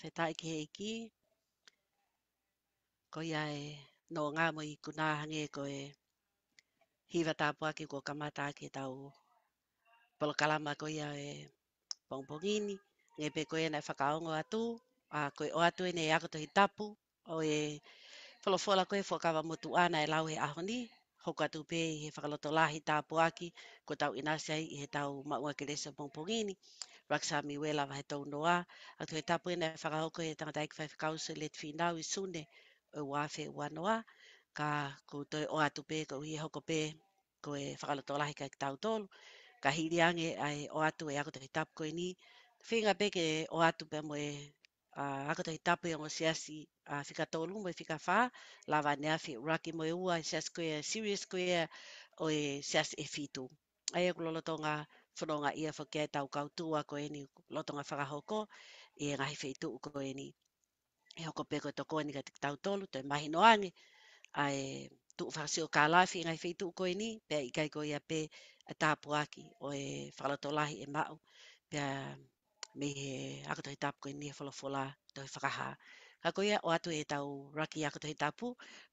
se taiki hei Ko ia e no ngā mo i kunāhange ko e hiwa tāpua ki ko kamata ki tau polokalama ko ia e pongpongini. Nge pe ko e nei whakaongo atu, a ko e o atu e nei akotohi tapu, o e wholofola ko e whakawa motu ana e lau he ahoni, hoko atu pe he whakaloto lahi tāpua ki ko tau inasei he tau maua ki pongpongini. Raksa mi wela vai tau noa, a tue tapu ina e whakahoko e tangata eki whaifu kausa le tfi nau i sune o e wafe ua noa, ka ko to o atu pe, ka uhi hoko pe, ko e whakaloto lahi ka tau tolu, ka hiri ange ai o atu e akuta tapu koe ni, whinga pe ke o atu pe mo e akuta tapu e o siasi a whika tolu mo e whika wha, lava nea whi raki mo e ua, siasi koe e serious koe e o e siasi e fitu. Ai e kulolo whanonga ia whu kia tau kautua ko eni lotonga whakahoko i e ngahi whaitu u ko eni e hoko pe e toko eni ka te tau tolu to e mahi no a e tu u whakasio ka lafi i ngahi whaitu u ko eni pe i kai ko ia pe a tāpu aki o e whalato lahi e mau pe a me he akatohi tāpu ko eni e wholofola tohi e whakaha Ka koia o atu e tau raki ako tohi tapu,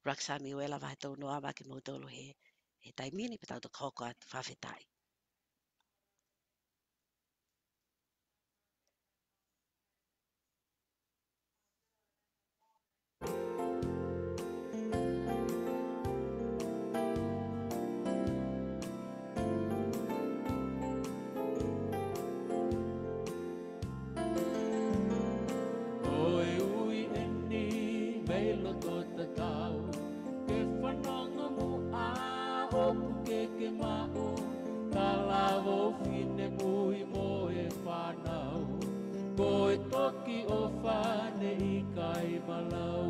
raksa mi uela vahe tau noa vahe ki mou tolu he, he taimini pa tau tuk hoko at whawhetai. mao Ta lavo fine mui mo e whanau Ko e toki o whane i kai malau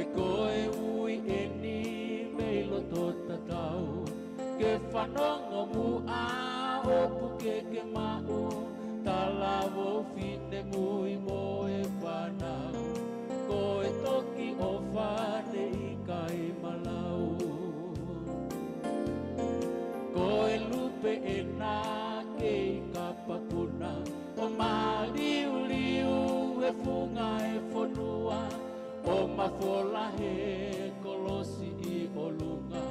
E ko e ui e ni meilo to tatau Ke whanonga mu a opu ke ke mao Ta lavo fine mui mo e peen ke kapakuna o mariuliu e funga e fonua o mafolahe kolosi i olunga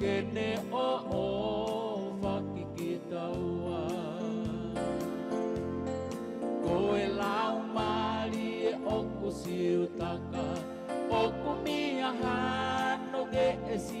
kene o o fakikitaua koe lau mali e okusiutaka okumia hanoge e si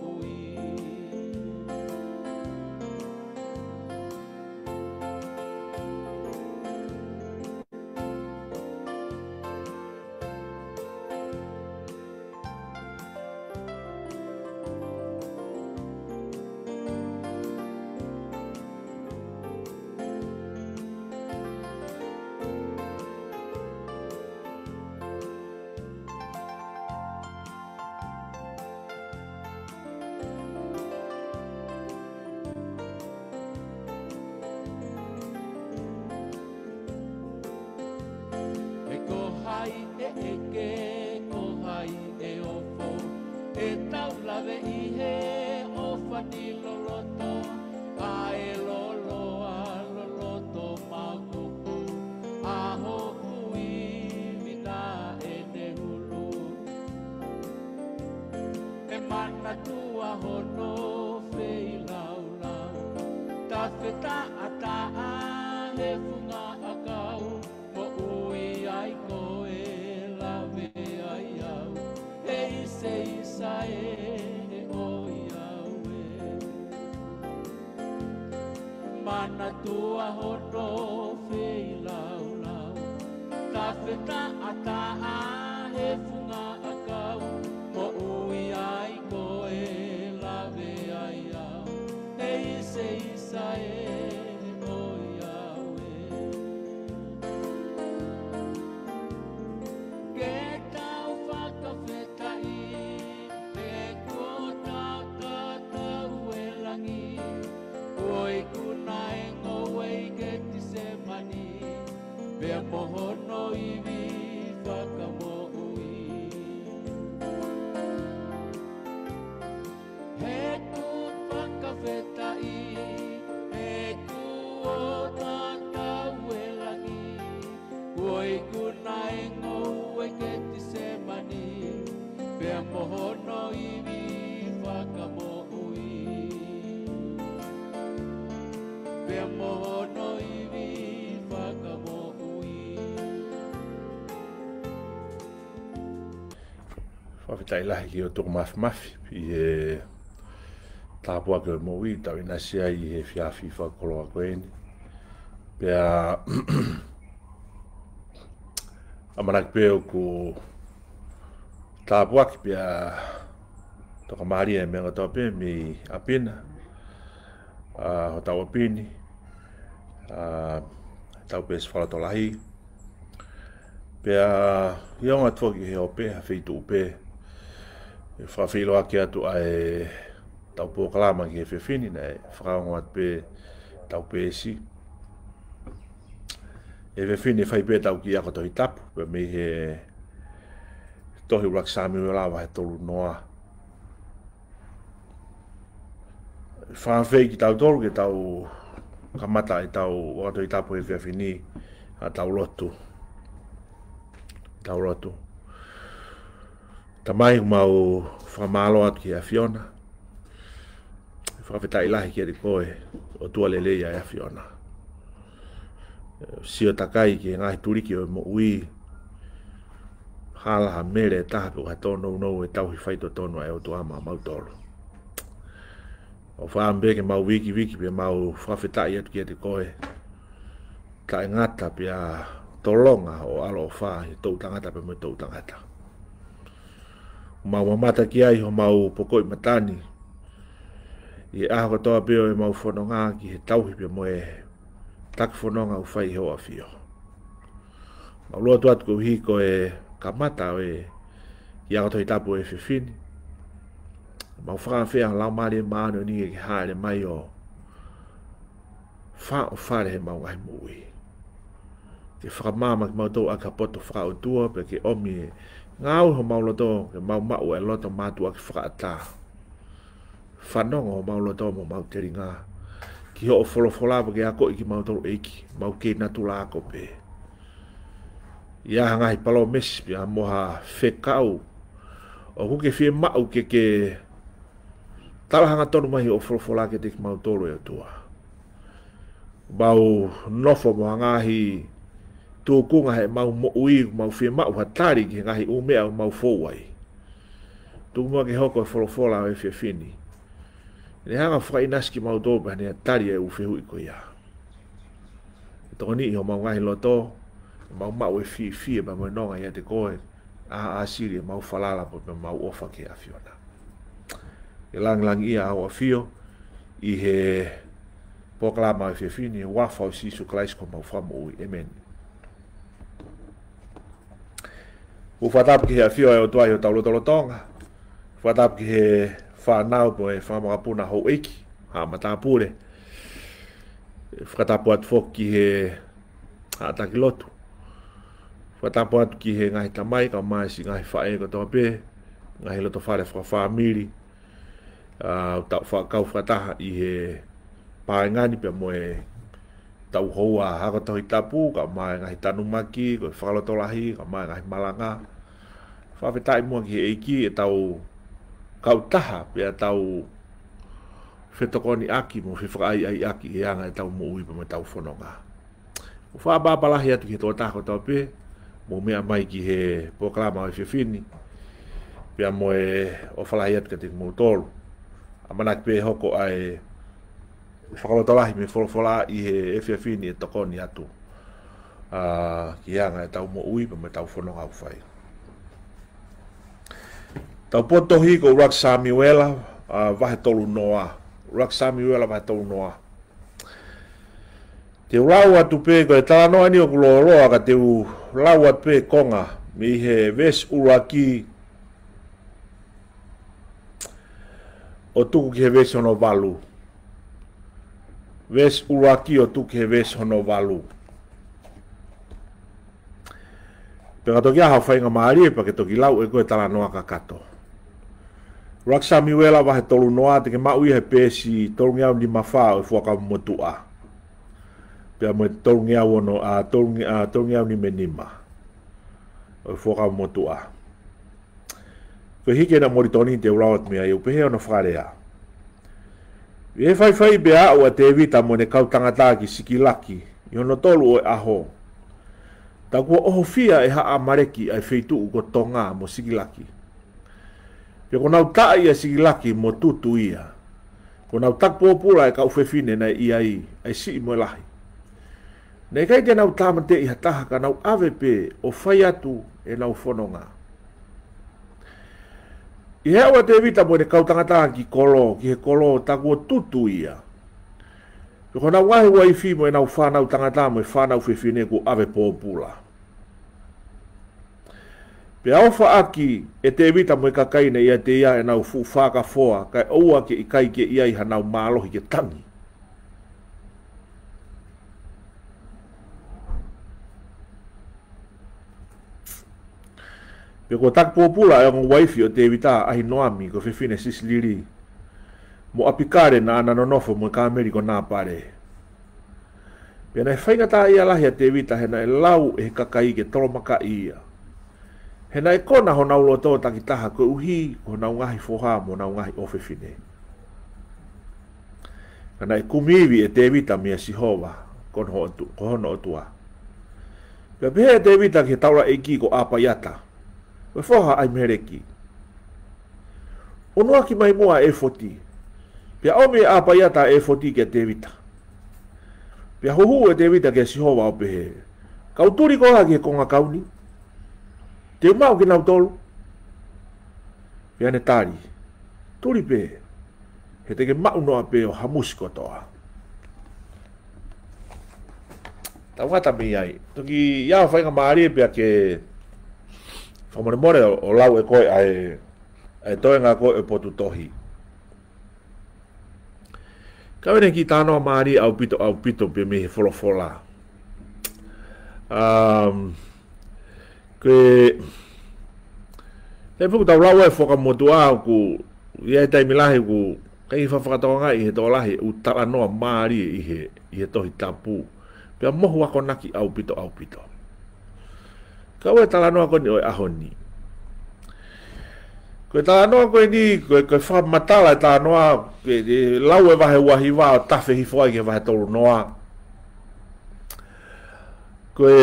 ta a ta a le funga a kau Ko ui ai ko e la me ai au E ise isa e e o i au e Mana tua hono fei lau lau Ta fe ta a tai lahi ki o tō mafi mafi. I e tāpua koe mōi, tau i nasi ai i e whiawhi whakoloa koe ni. Pea... Amanak peo ko tāpua ki to toka maari e mea tau pia mi apena. a o tau apini. Uh, tau pia sifara tō lahi. Pea, ia ngā tua ki he ope, ha whi tō e fa filo ake atu ai tau po kalama ki fe fini na fra ngo at pe tau pe si e ve fini fai pe tau ki ako to hitap pe me he tohi rak sami me lava he tolu noa fa fe ki tau tolu ki tau kamata e tau ato hitap e ve fini a tau lotu tau lotu ta mai ma o fa malo at ki afiona fa e vita ila ki di poe o tu ale le ya afiona e si o takai ki ngai turi ki o mo ui hala ha mere ta pe wa to no no e tau fai to to no e o tu ama ma o o fa ambe ki ma wiki wiki pe ma o fa vita ya ki di poe ka ngata pe a tolonga o alo fa to tangata pe mo to tangata mau mamata ki ai ho mau pokoi matani. I e aho katoa beo e mau fononga ki he tauhi pia moe he. Tak fononga u fai heo a whio. Mau loa tuat kou hi ko e kamata o e i aho toi tapu e whiwhini. Mau whakaan whea ang lau maare maano ni e ki haere mai o wha o whare he mau ngai mui. Te whakamama ki mau tau a ka poto whakao tua pe ke omi e nga au ho maulo to mau mau e loto matu ak fakata fano ngo maulo to mo mau teringa nga ki ho folo fola bo ge ako ki mau to eki mau ke na tu la ko pe ya nga palo mes pi a mo fe kau o ku ke fi mau ke ke tala hanga tonu mai ho folo fola ke dik mau to lo e tua bau nofo mo nga tō kōnga he mau mo ui, mau whi mau ha tāri ki ngahi o mea mau fōwai. Tō mua ke hoko e wholofola o e whia whini. Ne hanga whai naski mau tōpe hane a tāri e uwhi hui ko ia. E tō ni iho mau ngahi lo tō, mau mau e whi whi e mamu nonga i te koe, a a siri e mau whalala po me mau ofa ke a whiona. E lang lang ia au a whio, i he pōklama e whia whini, e wafau sisu klaisko mau whamu ui, emeni. u fatap ki afio e otua yo talo talo tonga fatap ki fa nau po e fa puna ho eki ha mata pure fatap at fo ki he ata ki lotu fatap at ki he ngai tamai ka mai si ngai fa e ko to pe ngai lo to fa le fa famili a ta fa ka fa ta i he pa ngani mo e tau hoa ha ko tau tapu ka mai ngai tanu maki ko falo to lahi ka mai ngai malanga fa tai mo ki eki e tau kautaha taha pe tau fetokoni aki mo fi ai ai aki e anga tau mo ui pe tau fononga ko fa ba pala hi atu ki to ta ko tau pe mo me mai ki he proklama e fi fini pe mo e o fala atu ki mo tolu amana ki pe hoko ai whakalotarahi me wholawhala i he FFI e ni e toko atu. Uh, ki anga e tau mo ui pa me tau whanonga au whai. Tau potohi ko Rock Samuela uh, ah, vahe tolu noa. Rock Samuela vahe tolu noa. Te rau atu pē ko e tala noa ni o kuloroa ka te rau atu pē konga me he ves uraki o tuku ki ves ono valu. Ves uraki tu ke ves hono valu. Pega toki aha whainga maari e pake toki lau e koe tala noa ka kato. Raksa miwela wahe tolu noa te ke maui he pēsi tolu ngiau ni mawha e fuaka Pe a mo tolu ngiau ono a tolu ngiau ni menima. O fuaka motua. Ko hike na moritoni te urawat mea e upehe ono wharea. E fai fai be a te evita mo ne kau tangata ki siki laki, i tolu o aho. Ta kua oho fia e haa mareki ai feitu u tonga mo siki laki. Pia kona utaa ia siki laki mo tutu ia. Kona utak pōpula e kau fefine na ia i, ai si mo lahi. Nei kai tēnau tāmante i hataha ka nau ave o fai atu e nau fononga. I hea wa te evita mo ne kautangata ki kolo, ki he kolo taku o tutu ia. Ko kona wahi wa i fimo e nau whanau tangata mo e whanau whiwhine ku ave pōpula. Pe awha aki e te evita mo e kakaine ia te ia e nau fuu whaka kai oua ke i kai ke ia i hanau malohi ke tangi. Pe ko tak popula e ngu waifi o te evita ahi noami ko fefine sisiliri. Mo apikare na ananonofo mo ka Ameriko na pare. Pe na e whaingata i alahi a te evita hena e lau e kakai ke tolomaka i ia. Hena e kona hona ulo tō takitaha ko uhi ko na ungahi foha mo na ungahi o fefine. Kana e kumiwi e te evita mea si hova kono otua. Pe pehe e te evita ke taura e eki ko apayata. Me whaha ai mereki. O noa ki mai mua e foti. Pia ome a paiata e foti ke te vita. Pia huhu e te vita ke sihova o pehe. Kauturi koha ke konga kauni. Te umau ki nau tolu. Pia ne tari. Turi pe. He teke maunoa pe o hamusi kotoa. Tau ngata mi ai. Toki ia whainga maari e pia ke... Ke whamore more o lau e koe ai e toi ngā koe e potu tohi. Kawere ki tānoa Māori au pito au pito pia mihi wholofola. Um, koe, te puku tau lau e whakamotua au ku iai tai milahi ku kei whawhakatoa ngai i he tō lahi u tala noa Māori i he, i he tohi tapu. Pia mohu ako naki au pito au pito. Ka ue tala noa koni oi aho ni. Koe tala noa koe ni, koe, koe matala e tala noa, koe, e, lau e vahe wahi wā, o tawhi hi fwai e vahe tolu noa. Koe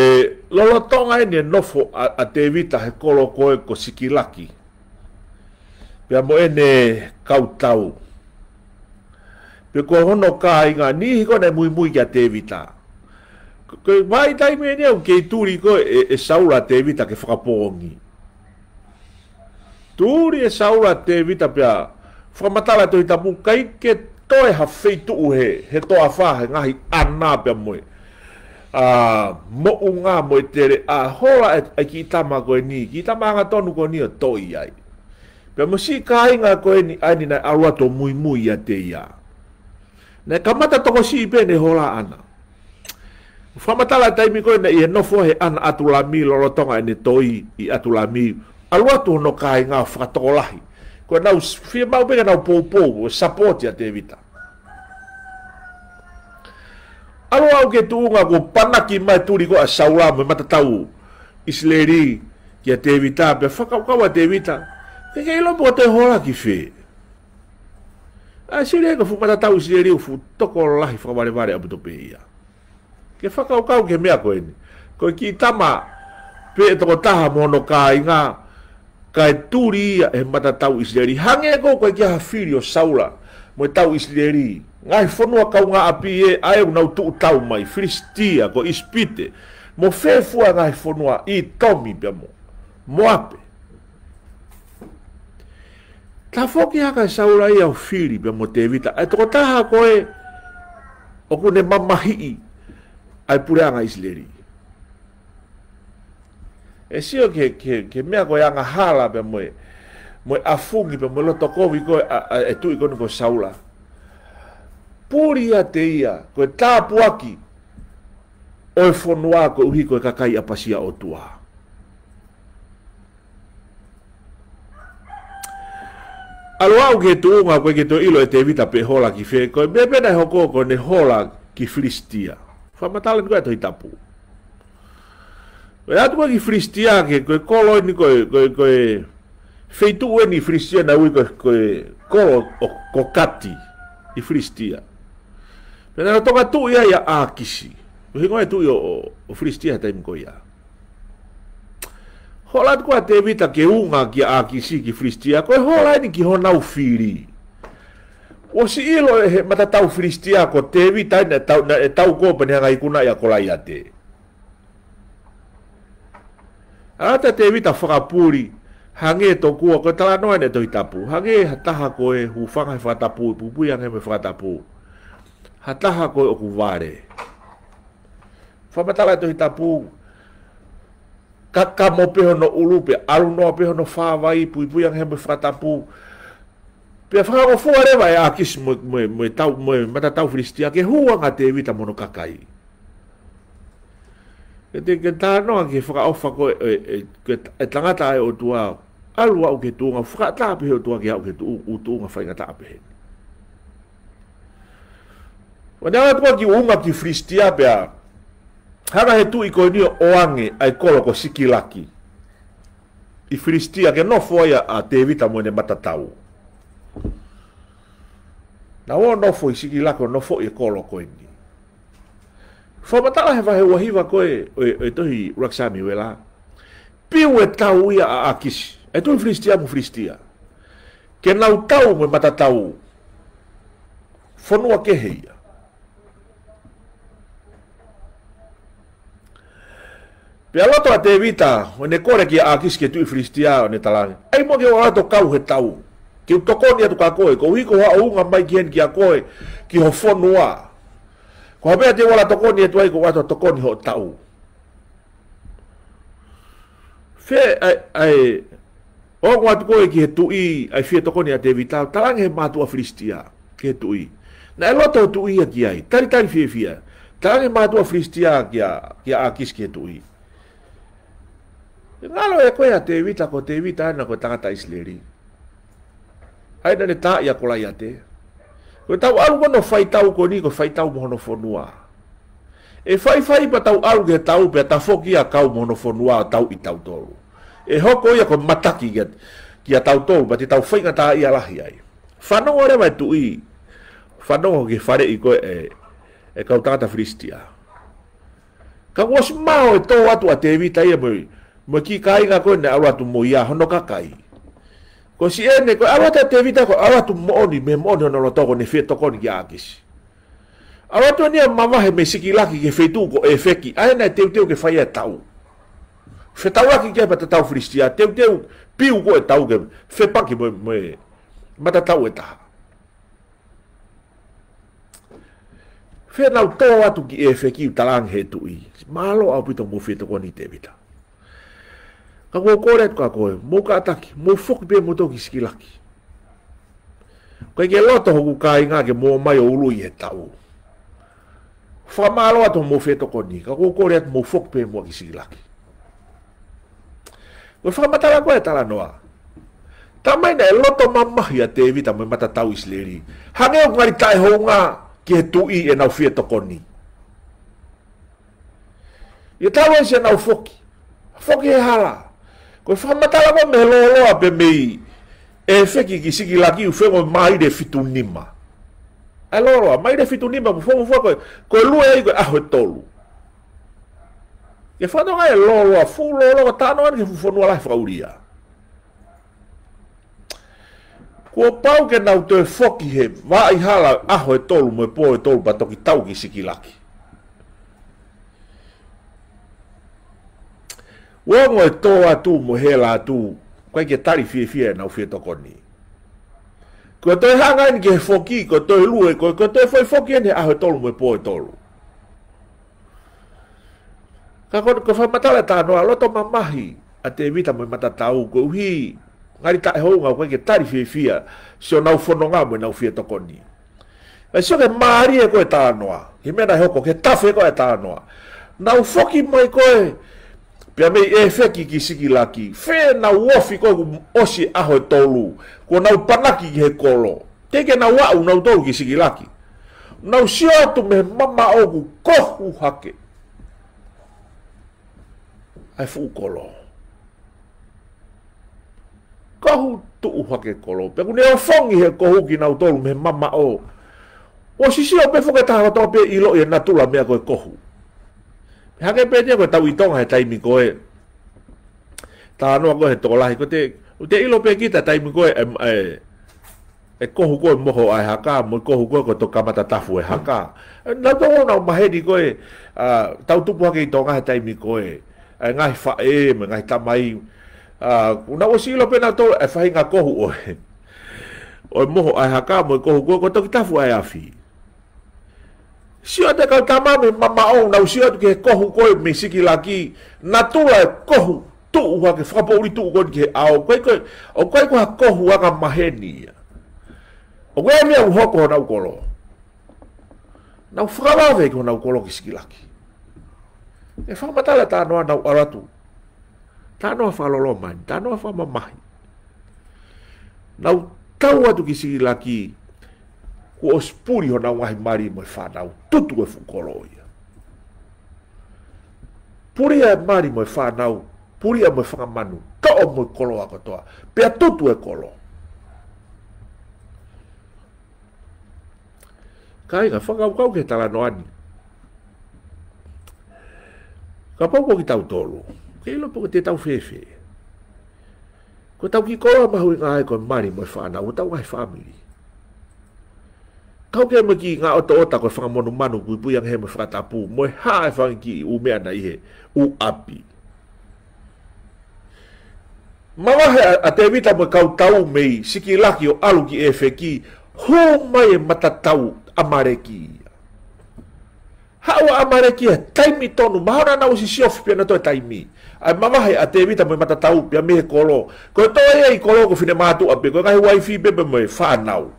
lolo tonga e ni e nofo a, a te vita he kolo koe ko siki laki. Pia mo e ne kautau. Pia koe hono ka inga ni hiko ne mui mui ki a te vita. Pia Koe wai tai me ne ke turi ko e, e saura te vita ke whakapongi. Turi e saura te vita pia whamatala tohi tapu kai ke toe ha feitu uhe he toa whahe ngahi anā pia moe. A uh, mo unga mo tere a hola e, e ki tama koe ni ki tama anga tonu ko ni o toi ai. Pia mo si kāinga koe ni aini na arua to mui mui a te ia. Nei kamata toko si i pene hola ana. Whamatala taimi koe na i he nofo he ana atulami lorotonga ene toi i atulami. Alua tu no kai ngā whakatokolahi. Koe nau whia mau pega nau pōpō o e sapoti a te vita. Alua au ke tuunga ko panaki mai turi ko a saulamu e matatau isleri ya te vita pe whakaukawa te vita. Ke kei lopo te hola ki whee. A sire ko fumatatau isleri o futoko lahi whakamare ia. ke whakaukau ke mea koe ni. Koe ki tama pe e toko taha mono ka i ngā kai e turi e mata tau isleri. Hange ko koe ki hawhiri o saula mo e tau isleri. Ngai whonua kau ngā api e ae unau tuu tau mai, filistia ko ispite. Mo fefua ngai whonua i tomi pia mo. Mo ape. Ta whoki haka e saula i au whiri pia mo te vita. E toko taha koe o kune mamahii ai pure anga isleri. E sio ke, ke, ke mea koe anga hala pe moe, moe afungi pe moe loto kovi koe, a, a, e tu ikoni koe saula. Puri ia te ia, koe tāpu aki, oe fonua koe uhi koe kakai apasia o tua. Alo au ke tu unga koe ke tu ilo e te evita pe hola ki fe, koe bebe nai hoko koe ne hola ki filistia. Koe Fa matale ni koe to itapu. Koe atu koe ki fristia ke koe kolo ni koe, koe, koe, feitu ue ni fristia na ui koe, koe, kolo o kokati i fristia. Pena na toka tu ia ia a kisi. Koe hingoe tu ia o, o fristia ta imi koe ia. Hola atu koe te evita ke unga ki a kisi ki fristia, koe hola ni ki hona u firii o si ilo e he mata tau filistia ko tevi vi tai na tau na e tau ko pe nga ikuna ya kolai ate ata tevi ta fora puri hange to ko ko tala no ne to itapu hange e hataha ko e hu fanga fa tapu pu pu ya me fa tapu hataha ko o kuvare fa mata la to itapu kakamo pe no ulupe aluno pe no fa vai pu pu ya me fa tapu Pia whaka o fua rewa e akis mo, mo, mo, e tau, mo, e mata tau filistia ke hua ngā te wita mono kakai. Ke te ke tā noa ke whaka o whako e, e, e, e, e tangata e o tua alu au ke tuunga whaka tāpehe o tua ke au ke tuunga whainga tāpehe. Wa nea tua e ki unga ki filistia pia haka he tu i koe nio oange ai kolo ko sikilaki. I filistia ke no foia a te wita mo ne matatau. Wa na wo no fo isiki lako no fo e kolo ko ni fo mata he va he wa hiva ko e e to hi raksami wela pi we ta a akis e to fristia mu fristia ke na utau me mata tau fo no ke heia Pia lato a te evita, o ne kore ki a akis ke tui fristia o ne talane. Ei mo ke o lato kau he tau ki u toko ni atu ka koe, ko hiko wa unga mai ki hen ki a koe, ki ho fonu wa. Ko hapea te wala toko ni atu ai, ko wato toko ni ho tau. Fe, ai, ai, o kwa atu koe ki he tui, ai fie toko ni atu evitao, talang he matua filistia, ki he tui. Na e loto tui a ki ai, tari tari fie fie, talang he matua filistia ki a, ki a akis ki he tui. Ngalo e koe a te evita, ko te evita ana ko tangata isleri. Ngalo ai na le ta ia kola ia te ko tau alu ko no fai tau ko ni ko fai tau mo no fonua e fai fai pa tau alu ge tau pe ta foki ia kau mo no fonua tau i tau tolu e hoko ia ko mataki ia ki a tau tolu pati tau fai ngata ia lahi ai fano ore mai tu i fano ge fare i ko e e kau tata fristia ka kuas mao e tō atu a te evita ia mo ki kai ka koe atu mo ia hono kakai ka ko si ene ko awata te vita ko awatu mooni me mooni ona lo togo ne fe toko ni yakis awatu ni mama he mesiki laki ke fe tu ko efeki ai na te te ke fa ya e tau fe tau laki ke pata tau fristia te te piu ko e tau ke fe pa ki me me mata tau eta fe na to atu ki efeki talang he tu i malo apito mo fe toko ni te vita ka ko ko ret ka ko mo ka tak mo fok be mo toki skilak ko ke lo to ku ka inga ke mo mai ulu ye tau fa malo to mo fe to ko ni ka ko ko ret mo fok be mo skilak ko fa mata ko ta la noa tamai na lo to mamma ya te vi tamai mata tau isleri ha ne ko ri tai ho nga ke tu i e na fe to ko ni Ia tawa isi foki. Foki e hala. Foki e hala. Ko fa mata la me lo lo a be mi. E fe ki ki siki la ki u fe mo mai de fitu nima. Alors, mai de fitu nima mo fo mo fo ko lu e ko a tolu. Ye fa no ai lo lo a fu lo lo ta no ni fu fo no la fauria. Ko pau ke na u te fo ki he va i hala a ho e tolu mo e po e tolu pa to ki tau ki siki laki. Ua ngo e tō atu mo he la atu, kwa ke tari fie fie na ufie toko ni. Ko tō e hanga ni ke foki, ko tō e lue, ko tō e foi foki ene aho tolu mo e pō e tolu. Ka kono ko whamatala tā noa loto mamahi a te evita mo i mata tau, ko uhi, ngari tae hounga kwa ke tari fie fie, si o nau fononga mo na ufie toko ni. Ai so ke maari e koe tā noa, he mena hoko, ke tafe koe tā noa. Nau foki mai koe, pia mei e fea ki ki siki laki. Fea na wafi koe ku osi aho e tolu. Kua nau panaki ki he kolo. Teke na wau nau tolu ki siki laki. Nau sio atu me mama oku kohu hake. Ai fuu kolo. Kohu tuu hake kolo. Pia kune o fongi he kohu ki nau tolu me mama o. O sisi o pefuketaha toa pia ilo e natula mea koe kohu. Kohu. Hake pete ko tau itong hai taimi koe. Ta anua koe he tolahi. Ko te, te ilo pe kita taimi koe e, e, e kohu koe moho ai haka, mo kohu koe ko to kamata tafu e haka. Na to ona maheni koe, uh, tau tupu hake itong hai taimi koe. E ngai fae, me ngai tamai. Uh, na wasi ilo pe na to e fahinga kohu oe. Oe moho ai haka, mo kohu koe ko to kitafu ai afi. Ai. Sio te kau tama me mama o na usio te ke kohu koe me siki laki na tula e kohu tu ua ke whapo uri tu ua ke ao koe koe o koe koe kohu aga maheni ia. O koe mea uhoko na ukolo. Na ufrawawe ko na ukolo ke siki laki. E wha matala ta anoa na uaratu. Ta anoa wha lolo mani, ta anoa wha mamahi. Na utau atu ke siki laki ia ua o sipuri ona wahi mari mo e whanau tutu e fukolo Puri e mari mo e whanau, puri e mo fana e manu ka o mo e kolo a pe pea tutu e kolo. Kainga, whangau kau ke tala no ani. Ka pau ki tau tolo ke lo po ke te tau whewe. Ko tau ki koa mahu inga ai koe mari mo e whanau, o tau ai whamiri kau ke mo ki nga oto ota ko fa mo no manu bu bu yang he mo fa ta pu mo e ha fa ki u me ana ihe u api ma wa he ate vita mo kau tau me siki laki o alu ki efe ki ho mai e mata tau amare ki Hawa amare kia taimi tonu mahona na usi siof pia na toi taimi. Ai mamahe a te vita mai e mata tau pia mihe kolo. Koe toa ei kolo ko fine mātu api koe kahi waifi bebe mai whanau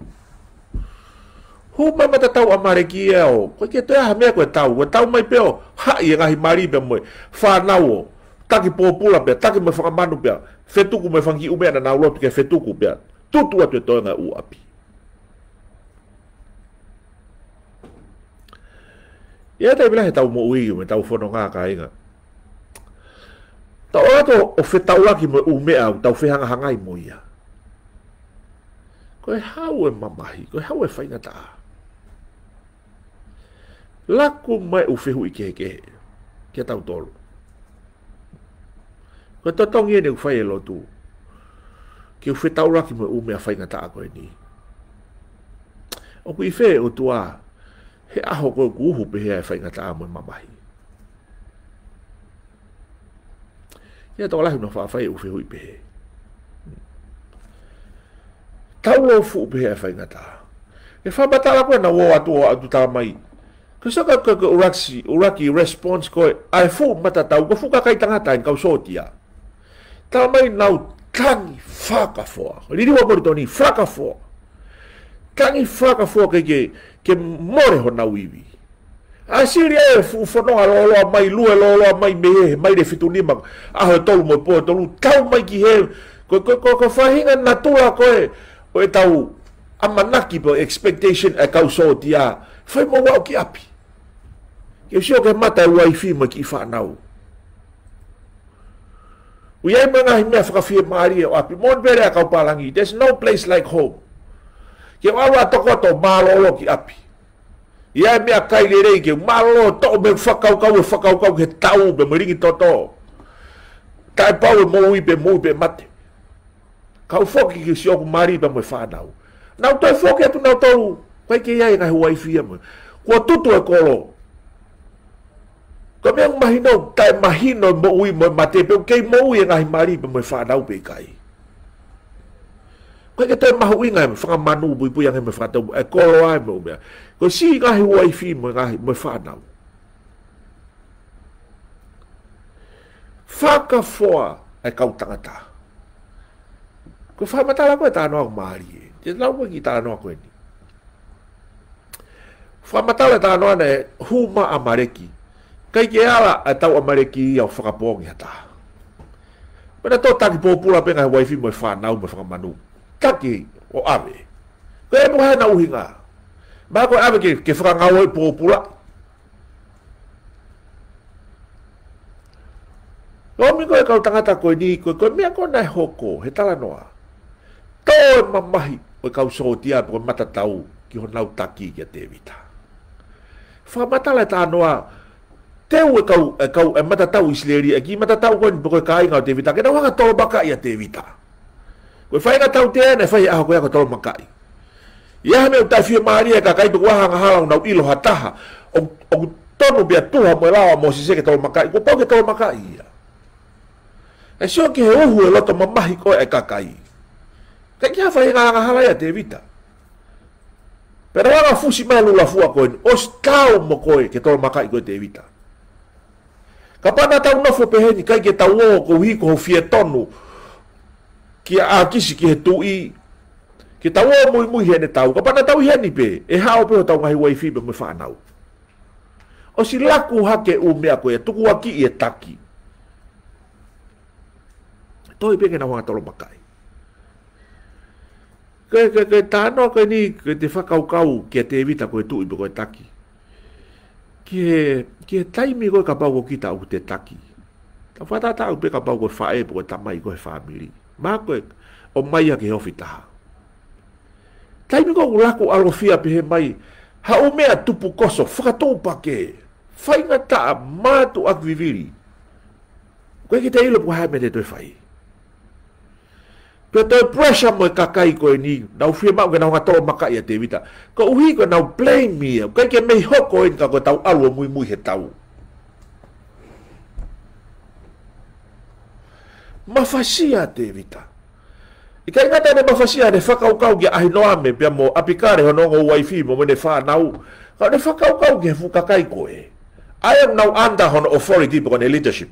hu mama ta tau amare ki e o ko ke to ha me ko tau ko tau mai peo ha ye ngahi mari be mo fa na o ta ki po pula be ta ki me fa manu be fe tu ku me fa ki u me na na lo ke fe tu ku be tu tu atu e to na u api Ia tei bila he tau mo ui me tau fono ngā ka inga. Tau ato o fe tau laki mo u mea o tau fehanga hangai mo ia. Koe hau e mamahi, koe hau e whainga taa. laku mai u fehu i keke ke tau tolu ko to tongi ne fai e lotu ke u fe tau raki mo u me fai ngata ako ni o ku i fe o tua he aho ko ku hu pe he fai ngata mo mamahi ia to la no fa fai e u fehu i pe tau lo fu pe he fai ngata e fa batala ko na wo atu atu tamai Kau sangka kau kau uraksi uraki response kau, ai fu mata tahu kau fu kakai tengah tanya kau sotia. Tama ini nau tangi fraka fua. Lidi wa bori tony fraka fua. Tangi fraka fua kau ke ke more ho na wiwi. Asiri ai fu fono alolo mai lue alolo mai mehe mai de fitu ni mang. Ah tau mo po tau tau mai ki he. Kau kau kau kau fahinga natura kau. Kau tau amanaki po expectation e kau sotia. Fai mo wau ki api ke si o ke mata ua i fima ki i whanau. Ui ai mga hi mea whakawhia maari e o api, mon bere a kaupalangi, there's no place like home. Ke wau a toko to malo o ki api. I ai e mea kai le rei ke malo o toko me whakau kau e whakau kau ke tau be maringi toto. Tai pau e mou i be mou i be mate. Kau foki ki si o ku maari be mou e whanau. Nau toi foki atu nau tau, kai ke iai ngai huai fia mou. Kua tutu e kolo, Ko me mahi no tai mahi no mo ui mo mate pe ke mo ui e ngai mari pe mo fa e na pe kai. Ko ke tai mahi ui ngai fa manu bu bu yang me fa e, e ko lo ai mo Ko si ngai wai fi mo ngai mo fa na. Fa ka fo e ka uta ta. Ko fa mata la ko ta no mari. Te la mo ki ta no ko ni. Fa mata la ta no ne huma ma amareki kai ke ala a tau a mare ki au whakapoongi hata. Mena tō taki pōpula pe ngai waifi moi whānau moi whakamanu. Kaki o ame. Ko e mua hana uhi ngā. Mā koe ame ke, ke whakangawai e pōpula. Ko mi koe kau tangata koe ni koe koe mea koe nai hoko he tala noa. Tō e mamahi koe kau sotia koe matatau ki ho nau taki ki te vita. Whamatala e tā noa te u e kau e kau e mata tau isleri e ki mata tau ko ni pokoi e kai ngau tevita ke na wanga tolo baka ia tevita ko e whainga tau te ane whai aho ko ia ko tolo makai ia hame u tai fio maari e kakai tuku wahanga halau nau ilo hataha o tonu bia tuha mo e lawa mo sise ke tolo makai ko pau ke tolo makai ia e sio ki he uhu e loto mamahi ko e kakai te kia whainga anga halai a tevita Pero wanga fusi mai lula fua koe, ostao mo koe ke tolo makai koe tevita ka pana tau nofo peheni kai ke tau o ko hi ko fie tonu ki a kisi ki he tu ki tau o mui mui hene tau ka pana tau hene pe e hao peho tau ngai waifi me mui whanau o si laku hake u mea koe tuku waki i e taki toi pe kena wanga tolo makai ke ke ke tano ke ni ke te whakaukau ke te evita koe tu i koe taki ke ke taimi go ka pau kita u te taki ta fata ta pe ka pau go fa e ta mai go family ma ko o mai ke ofita taimi go ula ko algo fia pe he mai ha o me atu pu koso fa to pa ke fa ta ma tu ak viviri ko ki te ilo pu ha me te fai Pia tau pressure mo e kakai koe ni. Nau fia mao ke nau ngato o makai a te wita. Ko uhi koe nau blame me. Kai ke mei hoko e nika koe tau alo mui mui he tau. Mafasia te wita. I kai ngata ne mafasia ne whakau kau ki ahi noa me. Pia mo apikare ho nongo uaifi mo mene whanau. Kau ne whakau kau ki he fukakai koe. I am now under hon authority because of leadership.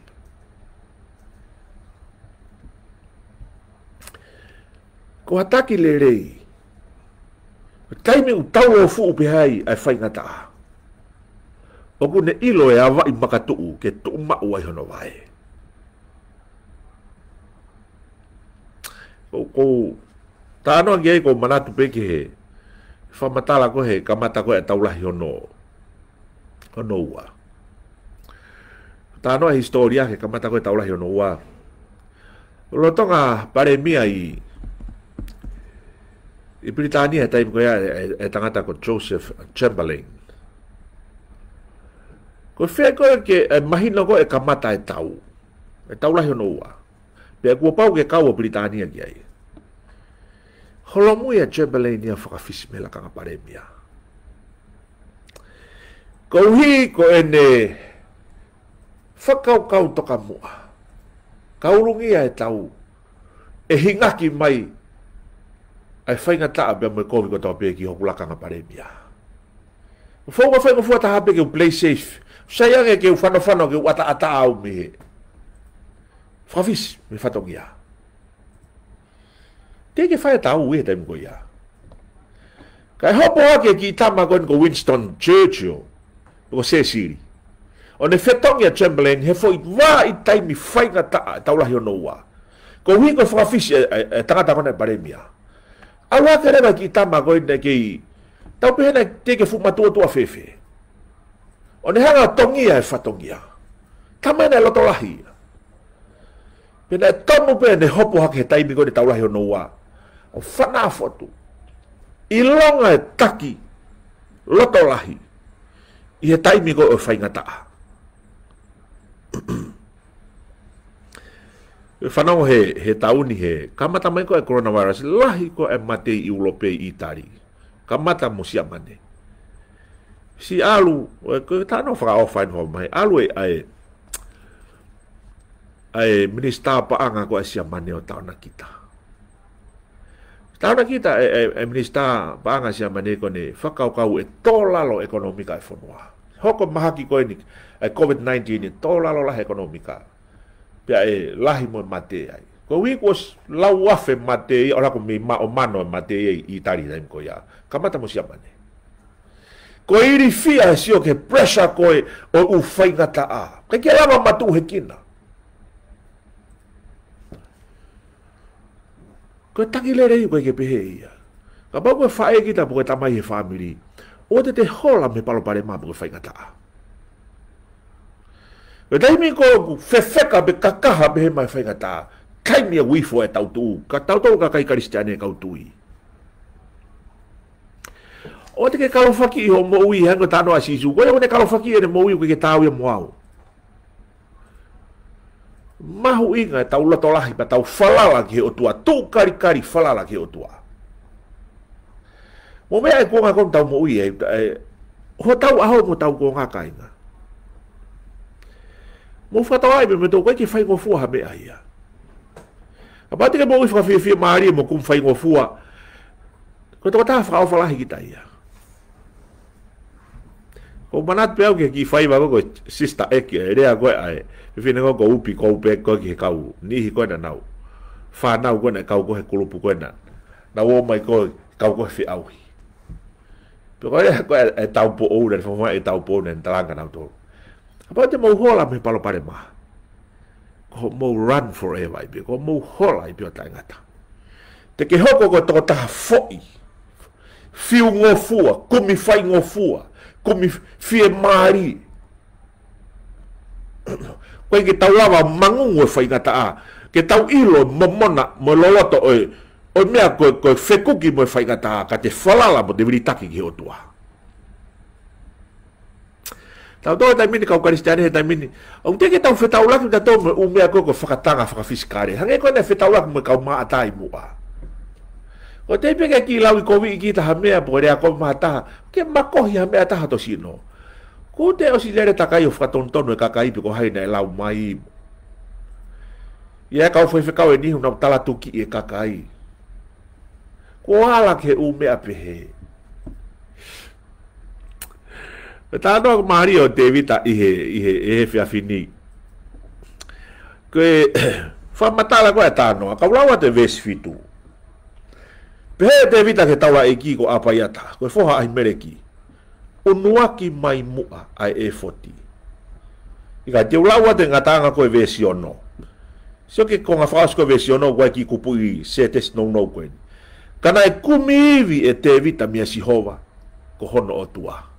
ko hataki le rei. Taime u tau o fuu pe hai ai fai ngata. O kune ilo e awa i makatuu ke tuu mau ai hono vai. O ko tano ki ei ko manatu peke he. Whamatala ko he kamata ko e taulahi hono. Hono ua. Tano a historia he kamata ko e taulahi hono ua. Lo tonga pare mia i I Britania e taipu kaya e tangata ko Joseph Chamberlain. Ko fea koe ke eh, mahino ko e kamata e tau. E tau lahi ono ua. Pea kua pau ke kau o Britania ki ai. Holomu ia Chamberlain ia whakafisi me la kanga paremia. Ko uhi ko ene whakau kau toka mua. Kaurungi e tau. E hingaki mai ai fai ngata be mo ko ko ta pe ki ho kula kanga pare bia fo ko fai ko fo ta pe ki play safe sa ya ke ke fa no fa no ke wata ata au mi fa vis mi fa to ya te ke fa ta au we ta mi ko ya kai ho po ke ki ta ma ko ko winston churchill ko se si o ne fa to ya chamberlain he fo i wa i ta mi fai ngata ta ola hi no wa ko wi ko fa vis eh, eh, ta ta ko ne pare bia au ake rewa ki tama koe na kei tau pehena te ke fuma tua tua fefe o ne hanga tongia e fatongia kama ina e loto lahi pena e tomu pe ne hopu hake taimi koe ni tau lahi o noua o fana fotu ilonga e taki loto lahi i he taimi koe o fainga taa whanau he, he tauni he, ka mata mai koe coronavirus, lahi ko e mate i ulope i tari. Ka mata mo sia mane. Si alu, eh, koe tāna whaka o whain hoa mai, alu e ae, ae minister pa anga koe sia mane o tauna kita. Tauna kita e, e, e minister pa anga sia mane koe ne whakaukau e tō ekonomika e whanua. Hoko mahaki koe ni COVID-19 e ni COVID-19 e tō lalo la ekonomika pe e lahi mo mate ai ko wi ko la wa fe mate ai ora ko mi ma o mano e mate ai i tari dai ko ya kamata mo si amane ko iri fia si o ke pressure ko e o u fai gata a ke ke lava matu he kina ko taki le rei ko ke pe he ia ka ba ko fa e kita bo ta mai e family o te te hola me palo pare ma bo fai gata a E tai mi ko fefeka be kakaha be he mai whaingata. Kai mi a wifo e tau tuu. Ka tau tau ka kai karistiane e kau tui. O te ke kalofaki i ho mo ui hango tano a sisu. Koe o te kalofaki e ne mo ui ke tau ia e moau. Mahu inga e tau latolahi pa tau falala ki he otua. Tu kari kari falala ki he otua. Mo mea e kua ngakon tau mo ui e, e. Ho tau aho mo tau kua ngakainga mo fa tawai e be me to kai fai ko fu ha be ai ya abati ke mo fa fi fi mari mo kum fai ko fu ko to ta fa fa la higita ya o manat pe ke ki fai ba ko sista e ke re a ko ai fi fi ne ko upi ko pe ko ki ka u ni hi ko na nau fa nau ko na ka u ko he ko lu ko na na wo mai ko ka u ko fi au Pero ya ko e tau po ou, e tau po ou, e tau po ou, e tau po ou, Apa te mau me palo pare ma. Ko mau run forever i Ko mau hola i pio ngata. Te ke hoko ko toko taha foi. Fiu ngō fua. Kumi fai ngō fua. Kumi fie maari. Koe ke tau awa mangu ngō fai ngata a. Ke tau ilo momona mo loloto oi. Oi mea koe koe fekuki mo fai ngata a. Ka te falala mo te viritaki ki o tuaha. Tau tau tai mini kau kari stiane tai mini. Au te ke tau fetau laku ta tau me ume ako ko whakatanga whakafiskare. Hange ko ne fetau laku me kau maa tai mua. O te pe ke ki lau i kovi i ki taha mea po rea kovi maa taha. Ke makohi ha mea taha to sino. Ko te o si lere takai o whakatontono e kakai pe ko haina e lau mai imo. Ia kau fwe whekau e nihu nam talatuki e kakai. Ko ala ke ume apehe. Ia kau fwe whekau e nihu nam talatuki e kakai. E tā anō māri o te evita i he, i he, i he whiawhini. Koe, tā anō, ka ulaua te vesi fitu. Pehe te evita ke taura e ki ko apaiata, koe foha ai mereki. Unua ki mai mua ai e foti. Ika te ulaua te ngatanga koe vesi ono. Sio ke konga whaas koe vesi ono, koe ki kupu i se te snow no koe. Kana e kumi iwi e te evita mia si hova, ko hono o tuaha.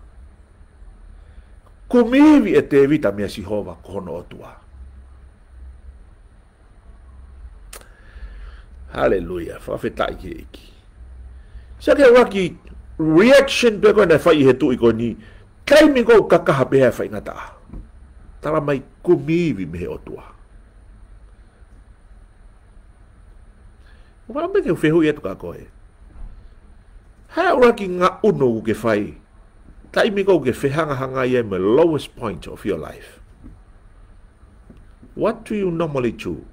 Ko mehewi e te evita mea si hova kohono o tua. Hallelujah. Whawhetai ki eki. Sa kia waki reaction pe koe nei whai he tui koe ni kai mi kou kakaha pe hea whai ngata. Tara mai ko mehewi mehe o tua. Wā me te whehu i atu ka koe. Hea ora ki ngā uno u ke whai. Hea ta imi go ge whehangahanga ia in me lowest point of your life. What do you normally do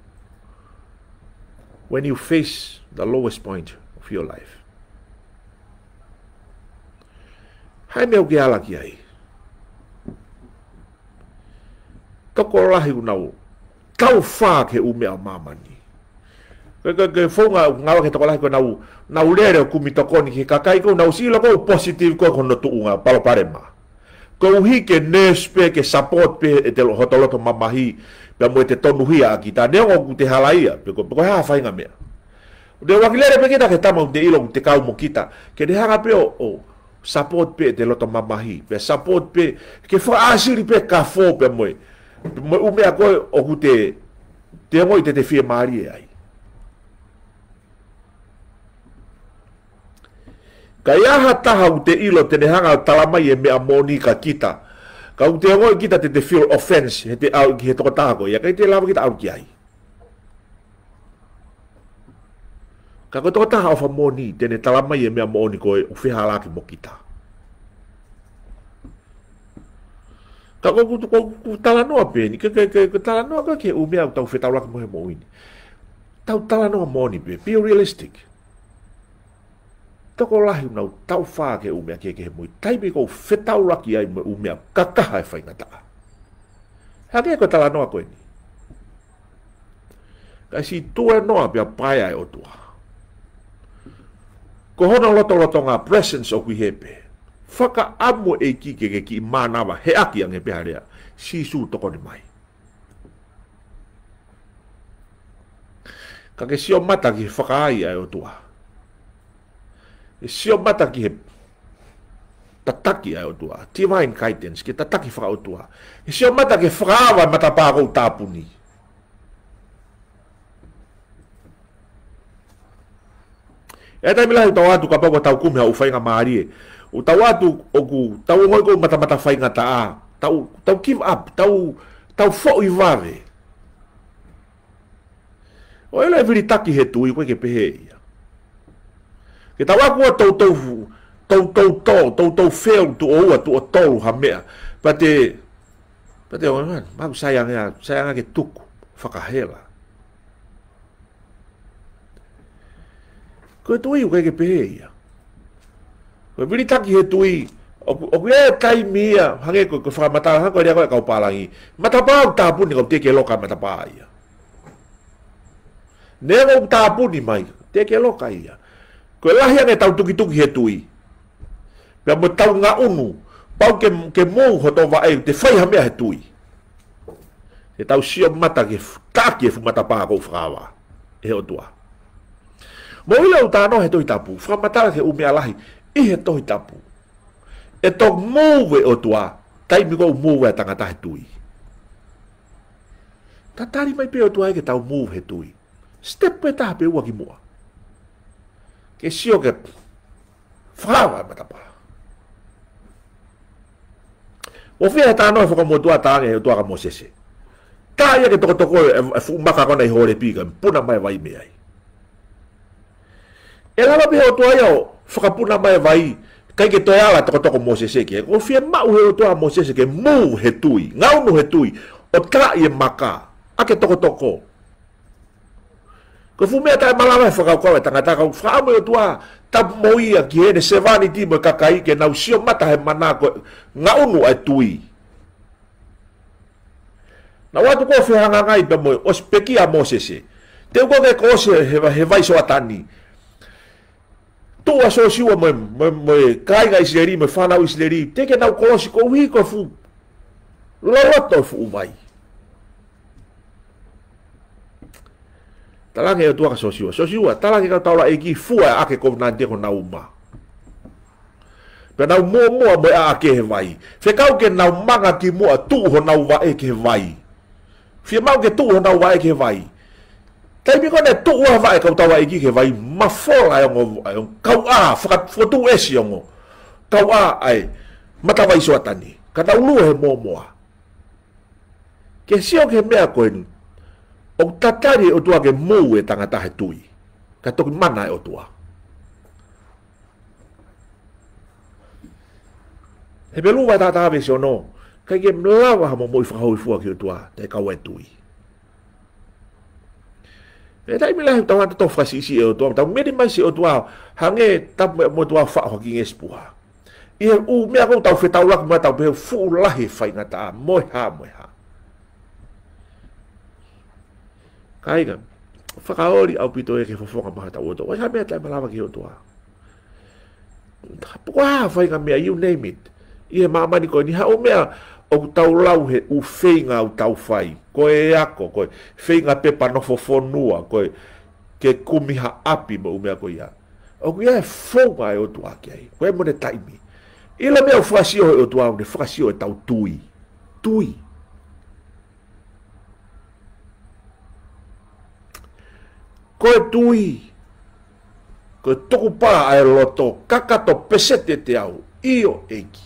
when you face the lowest point of your life? Hai me uke ala ki ai. Kako rahi unau, kau whā ke umea mamani. ke fonga ngawa ke tokola ko nau nau lere ku mi tokoni ke kakai ko nau sila ko positive ko ko no tu unga palo pare ma ko hi ke nespe ke support pe e te hotolo to mamahi pe mo e te tonu hi a kita ne ko ku te halaia pe ko ko ha fainga me de wakilere pe kita ke tama de ilo te kau mo kita ke de hanga pe o support pe e te loto mamahi pe support pe ke fo asiri pe ka fo pe mo mo ume ko o ku te te mo te te fie marie ai Ka iaha taha u te ilo te nehanga talamai e mea moni ka kita. Ka u te ngoi kita te te feel offense he te au ki he toko taha koi. Ia kai te lawa kita au ki ai. Ka koe toko taha ofa moni te ne talamai e mea moni koi u feha laki mo kita. Ka koe kutu koe kutu tala noa pēni. Ka koe kutu tala noa koe ke u mea u tau fetau laki mo he moini. Tau tala noa moni pē. Be realistic. Be realistic toko lahi unau tau whāke umea kia kehe mui, taimi kou whetau raki ai umea kakaha e whaingata. Hake e koe tala noa koe ni. Kai si tue noa pia pai ai o tua. Ko hona loto loto ngā presence o kui hepe. Whaka amu e kike ke ki mānawa he aki ang e piharea. Si su toko ni mai. Kake si o mata ki whaka ai ai o tua. Kake si o mata ki whaka ai ai o tua e sio mata ki he tataki ai otua, ti wain kaitens ki tataki wha otua, e sio mata ki whakaawa mata pākou tāpuni. E tai milahi tau atu ka pauka tau kumia u whainga maarie, u tau atu oku tau hoiko mata mata whainga ta a, tau, tau give up, tau, tau fo'u i wawe. O ele e viri taki he tui, kwe ke pehe ia. Ke tau aku a tau tau tau tau tau tau tau fail tu oua tu o tau ha mea. Pate, pate oi man, mamu sayang ya, sayang ake tuku, whakahela. Koe tui u kaike pehe ia. Koe vili taki he tui, o kui ea kai mia, hange koe koe whakamataa, hange koe rea koe kaupalangi, matapau tapuni kou teke loka matapaa ia. Nea kou tapuni mai, teke loka ia. Koe lahi ane tau tuki tuki he tui. Pea mo tau ngā unu, pau ke, ke mou ho tō vae, te whaiha mea he tui. He tau sio mata ke kāki e fumata pā kou whakawa. E he o tua. Mo ila u tāno he tohi tapu, whamatara ke umea lahi, i e he tohi tapu. E tō mou we o tua, tai mi kou mou we tangata he tui. Tatari mai pe o tua e ke tau mou he tui. Step e pe tā pe ua ki mua ke sio ke whawa mata pa. O fia ta no foko e mo tua ta ke tua ka mosese. Ka ia ke tokotoko e, e fu maka kona i hore pika, puna mai vai me ai. E lava pia o tua iau, foka puna mai vai, kai ke toi ala tokotoko mosese ke, o fia mau he o tua mosese ke mu he tui, ngau mu he tui, o ka ia e maka, ake tokotoko, toko. Ko fu me ta mala mai fuka e ko ta ngata ko fa mo e tua ta mo ia ki ene se vani ti mo kakai ke na usio mata he mana ko nga unu e tui. Na watu ko fi hanga ngai be mo os peki a mo se se. Te ko ke ko se he va he vai so atani. Tu a so siwa mo mo mo kai ga isleri mo fa na isleri te ke na ko si ko wi ko fu. Lo roto fu mai. talaga yung e tuwa ka sosyo. Sosyo, talaga yung tawala yung e kifuwa yung ake COVID-19 ko na uma. Pero na umuwa mo yung ake hevay. Fekaw ke na umanga ki mo at tuho na uwa ake hevay. Fekaw ke tuho na uwa ake e hevay. Tapi mi ko na tuho hevay ka utawa yung hevay. Mafol ayong ayong kau a fakat fotu es yung kau a ay matawa iswatan ni. Kata ulu he mo mo. Kesiyo ke mea ko yung o tatari o tua ke mou e tangata he tui. Ka toki mana e o tua. He pelu wa tata hawe se ono, ka ke mlawa hamo moi whakau i fua ki o tua, te kau e tui. E tai mi lahi tau anta tofa si isi e o tua, tau meri mai si o tua, hange tapu e mo tua whao ki nge spuha. Ie u mea kou tau whetau laku mea tau pehe fuu lahi whaingata, moi ha, moi ha. kaiga whakaori au pito e ke whawhonga maha ta uoto wai hamea tai malawa ki hoto a tapu a whainga mea you name it i he maamani koe ni hao mea o tau lau he u whainga au tau whai koe e ako koe whainga pepa nofo whonua koe ke kumiha api mo umea koe ia o kia e whonga e hoto a kia i koe mone taimi Ila mea o whakasio e o tuau, ne whakasio e tau tui. Tui. Tui. ko e tui. Ko e toku pā ai loto kakato pesete te au. Io eki.